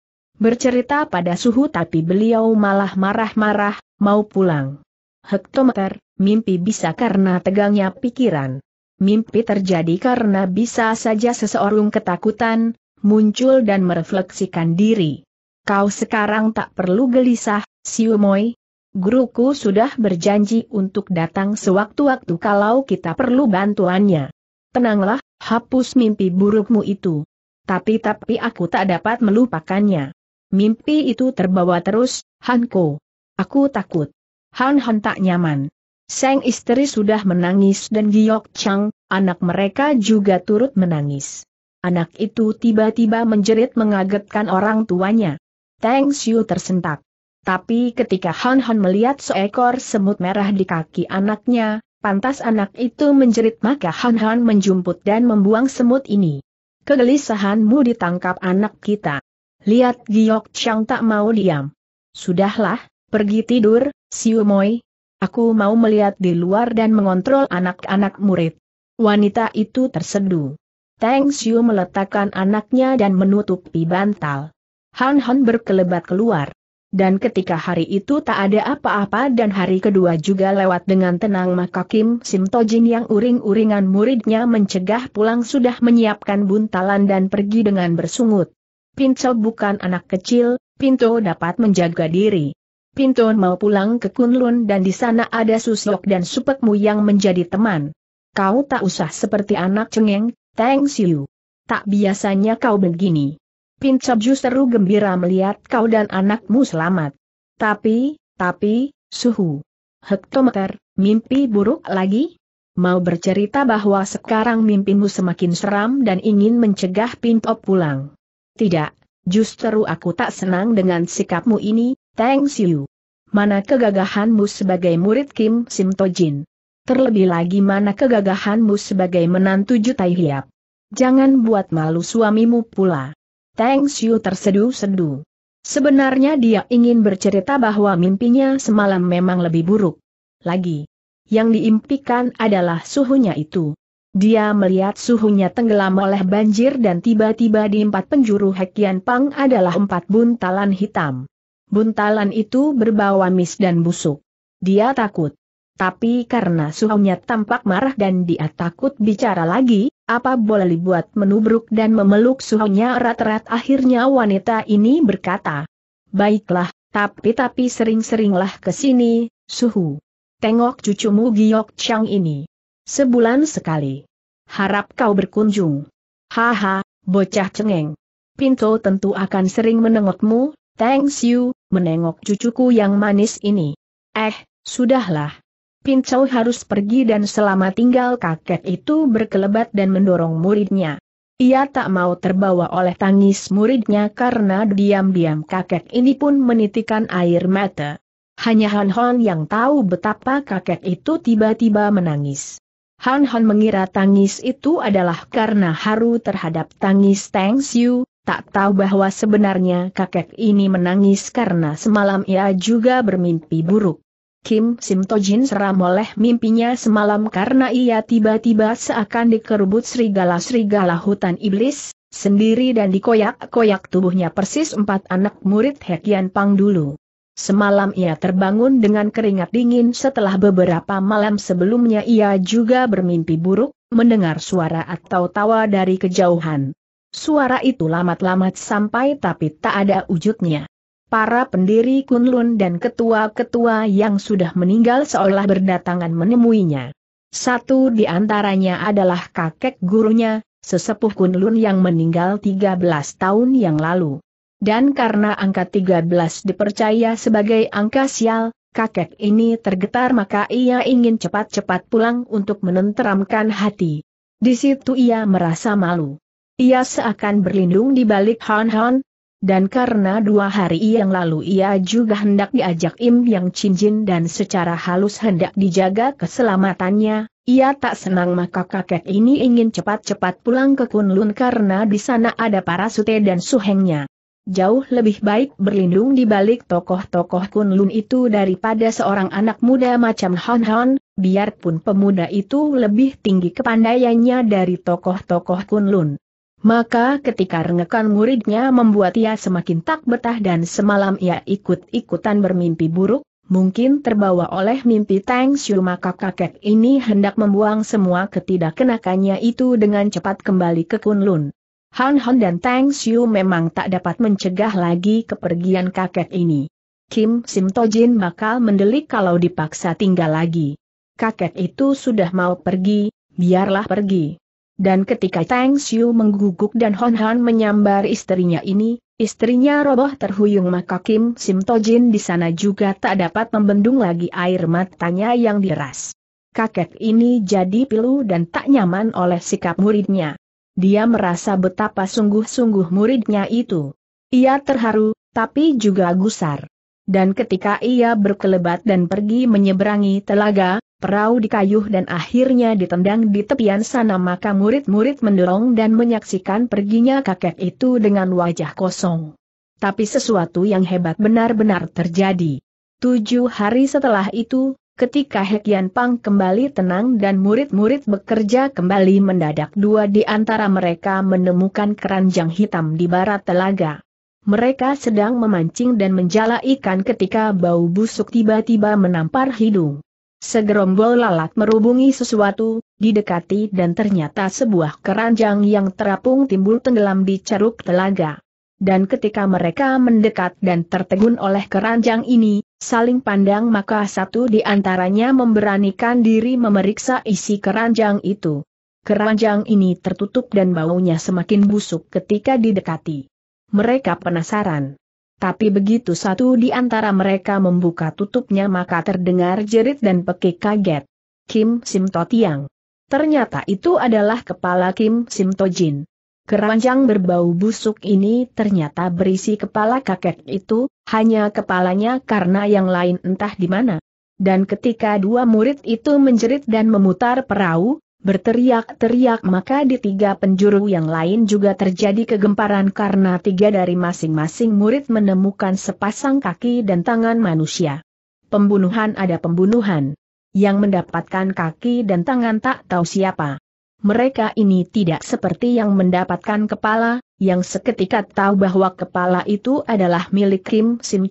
Bercerita pada suhu tapi beliau malah marah-marah, mau pulang. Hektometer, mimpi bisa karena tegangnya pikiran. Mimpi terjadi karena bisa saja seseorang ketakutan, muncul dan merefleksikan diri. Kau sekarang tak perlu gelisah, Siumoy, Guruku sudah berjanji untuk datang sewaktu-waktu kalau kita perlu bantuannya. Tenanglah, hapus mimpi burukmu itu. Tapi-tapi aku tak dapat melupakannya. Mimpi itu terbawa terus, Hanko. Aku takut. Han Han tak nyaman. Sang istri sudah menangis dan Giok Chang, anak mereka juga turut menangis. Anak itu tiba-tiba menjerit mengagetkan orang tuanya. Tang Xiu tersentak. Tapi ketika Han Han melihat seekor semut merah di kaki anaknya, pantas anak itu menjerit maka Han Han menjumput dan membuang semut ini. Kegelisahanmu ditangkap anak kita. Lihat Giok Chang tak mau diam. Sudahlah, pergi tidur, Siu Moi. Aku mau melihat di luar dan mengontrol anak-anak murid. Wanita itu terseduh. Tang Siu meletakkan anaknya dan menutupi bantal. Han Han berkelebat keluar. Dan ketika hari itu tak ada apa-apa dan hari kedua juga lewat dengan tenang maka Kim Sim yang uring-uringan muridnya mencegah pulang sudah menyiapkan buntalan dan pergi dengan bersungut. Pinto bukan anak kecil, Pinto dapat menjaga diri. Pinto mau pulang ke Kunlun dan di sana ada Susok dan Supekmu yang menjadi teman. Kau tak usah seperti anak cengeng, Thanks You. Tak biasanya kau begini. Pincap justru gembira melihat kau dan anakmu selamat. Tapi, tapi, suhu. Hektometer, mimpi buruk lagi? Mau bercerita bahwa sekarang mimpimu semakin seram dan ingin mencegah pintop pulang? Tidak, justru aku tak senang dengan sikapmu ini, Thanks you. Mana kegagahanmu sebagai murid Kim Simtojin? Terlebih lagi mana kegagahanmu sebagai menantu Jutai Hiap? Jangan buat malu suamimu pula. Tang Xiu terseduh sedu Sebenarnya dia ingin bercerita bahwa mimpinya semalam memang lebih buruk. Lagi, yang diimpikan adalah suhunya itu. Dia melihat suhunya tenggelam oleh banjir dan tiba-tiba di empat penjuru Hekian Pang adalah empat buntalan hitam. Buntalan itu berbau amis dan busuk. Dia takut. Tapi karena suhunya tampak marah dan dia takut bicara lagi, apa boleh dibuat menubruk dan memeluk suhunya erat-erat akhirnya wanita ini berkata. Baiklah, tapi-tapi sering-seringlah ke sini, suhu. Tengok cucumu Giok Chang ini. Sebulan sekali. Harap kau berkunjung. Haha, bocah cengeng. Pinto tentu akan sering menengokmu, thanks you, menengok cucuku yang manis ini. Eh, sudahlah. Pincau harus pergi dan selama tinggal kakek itu berkelebat dan mendorong muridnya. Ia tak mau terbawa oleh tangis muridnya karena diam-diam kakek ini pun menitikan air mata. Hanya Han Hon yang tahu betapa kakek itu tiba-tiba menangis. Han Hon mengira tangis itu adalah karena haru terhadap tangis Tang Xiu, tak tahu bahwa sebenarnya kakek ini menangis karena semalam ia juga bermimpi buruk. Kim Sim Tojin seram oleh mimpinya semalam karena ia tiba-tiba seakan dikerubut serigala-serigala hutan iblis, sendiri dan dikoyak-koyak tubuhnya persis empat anak murid Hekian Pang dulu. Semalam ia terbangun dengan keringat dingin setelah beberapa malam sebelumnya ia juga bermimpi buruk, mendengar suara atau tawa dari kejauhan. Suara itu lamat-lamat sampai tapi tak ada wujudnya para pendiri Kunlun dan ketua-ketua yang sudah meninggal seolah berdatangan menemuinya. Satu di antaranya adalah kakek gurunya, sesepuh Kunlun yang meninggal 13 tahun yang lalu. Dan karena angka 13 dipercaya sebagai angka sial, kakek ini tergetar maka ia ingin cepat-cepat pulang untuk menenteramkan hati. Di situ ia merasa malu. Ia seakan berlindung di balik Han-Han, dan karena dua hari yang lalu ia juga hendak diajak Im Yang Cincin dan secara halus hendak dijaga keselamatannya, ia tak senang maka kakek ini ingin cepat-cepat pulang ke Kunlun karena di sana ada para sute dan suhengnya. Jauh lebih baik berlindung di balik tokoh-tokoh Kunlun itu daripada seorang anak muda macam Hon Hon, biarpun pemuda itu lebih tinggi kepandaiannya dari tokoh-tokoh Kunlun. Maka ketika rengekan muridnya membuat ia semakin tak betah dan semalam ia ikut-ikutan bermimpi buruk, mungkin terbawa oleh mimpi Tang Xiu maka kakek ini hendak membuang semua ketidakkenakannya itu dengan cepat kembali ke Kunlun. Han Han dan Tang Xiu memang tak dapat mencegah lagi kepergian kakek ini. Kim Sim Tojin bakal mendelik kalau dipaksa tinggal lagi. Kakek itu sudah mau pergi, biarlah pergi. Dan ketika Tang Xiu mengguguk dan Hon Han menyambar istrinya ini, istrinya roboh terhuyung maka Kim Sim Tojin di sana juga tak dapat membendung lagi air matanya yang deras. Kakek ini jadi pilu dan tak nyaman oleh sikap muridnya. Dia merasa betapa sungguh-sungguh muridnya itu. Ia terharu, tapi juga gusar. Dan ketika ia berkelebat dan pergi menyeberangi telaga, perahu di kayuh dan akhirnya ditendang di tepian sana maka murid-murid mendorong dan menyaksikan perginya kakek itu dengan wajah kosong. Tapi sesuatu yang hebat benar-benar terjadi. Tujuh hari setelah itu, Ketika Hekian Pang kembali tenang dan murid-murid bekerja kembali mendadak dua di antara mereka menemukan keranjang hitam di barat telaga. Mereka sedang memancing dan menjala ikan ketika bau busuk tiba-tiba menampar hidung. Segerombol lalat merubungi sesuatu, didekati dan ternyata sebuah keranjang yang terapung timbul tenggelam di ceruk telaga. Dan ketika mereka mendekat dan tertegun oleh keranjang ini, saling pandang maka satu di antaranya memberanikan diri memeriksa isi keranjang itu. Keranjang ini tertutup dan baunya semakin busuk ketika didekati. Mereka penasaran. Tapi begitu satu di antara mereka membuka tutupnya maka terdengar jerit dan pekik kaget. Kim Simto Tiang. Ternyata itu adalah kepala Kim Simto Jin. Keranjang berbau busuk ini ternyata berisi kepala kakek itu, hanya kepalanya karena yang lain entah di mana. Dan ketika dua murid itu menjerit dan memutar perahu, Berteriak-teriak maka di tiga penjuru yang lain juga terjadi kegemparan karena tiga dari masing-masing murid menemukan sepasang kaki dan tangan manusia. Pembunuhan ada pembunuhan. Yang mendapatkan kaki dan tangan tak tahu siapa. Mereka ini tidak seperti yang mendapatkan kepala, yang seketika tahu bahwa kepala itu adalah milik Kim Sim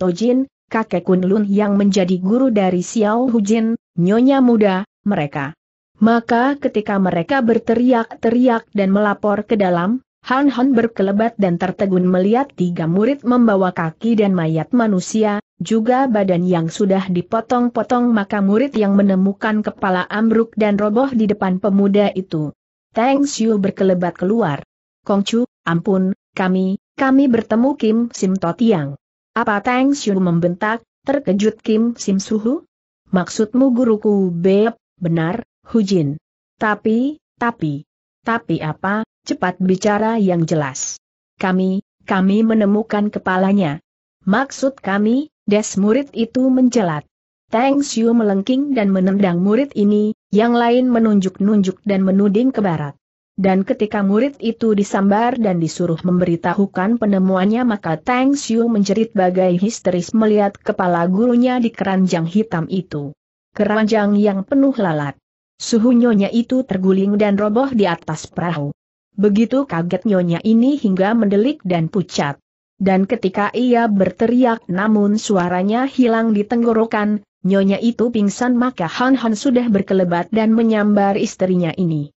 kakek Kunlun yang menjadi guru dari Xiao Hujin, nyonya muda, mereka maka ketika mereka berteriak-teriak dan melapor ke dalam, Han Han berkelebat dan tertegun melihat tiga murid membawa kaki dan mayat manusia, juga badan yang sudah dipotong-potong maka murid yang menemukan kepala ambruk dan roboh di depan pemuda itu. Tang Xiu berkelebat keluar. Kong Chu, ampun, kami, kami bertemu Kim Sim Tiang. Apa Tang Xiu membentak, terkejut Kim Sim Suhu? Maksudmu guruku Beb, benar, Hujin. Tapi, tapi, tapi apa, cepat bicara yang jelas. Kami, kami menemukan kepalanya. Maksud kami, des murid itu menjelat. Tang Xiu melengking dan menendang murid ini, yang lain menunjuk-nunjuk dan menuding ke barat. Dan ketika murid itu disambar dan disuruh memberitahukan penemuannya maka Tang Xiu menjerit bagai histeris melihat kepala gurunya di keranjang hitam itu. Keranjang yang penuh lalat. Suhu nyonya itu terguling dan roboh di atas perahu. Begitu kaget nyonya ini hingga mendelik dan pucat. Dan ketika ia berteriak namun suaranya hilang di tenggorokan, nyonya itu pingsan maka Han Han sudah berkelebat dan menyambar istrinya ini.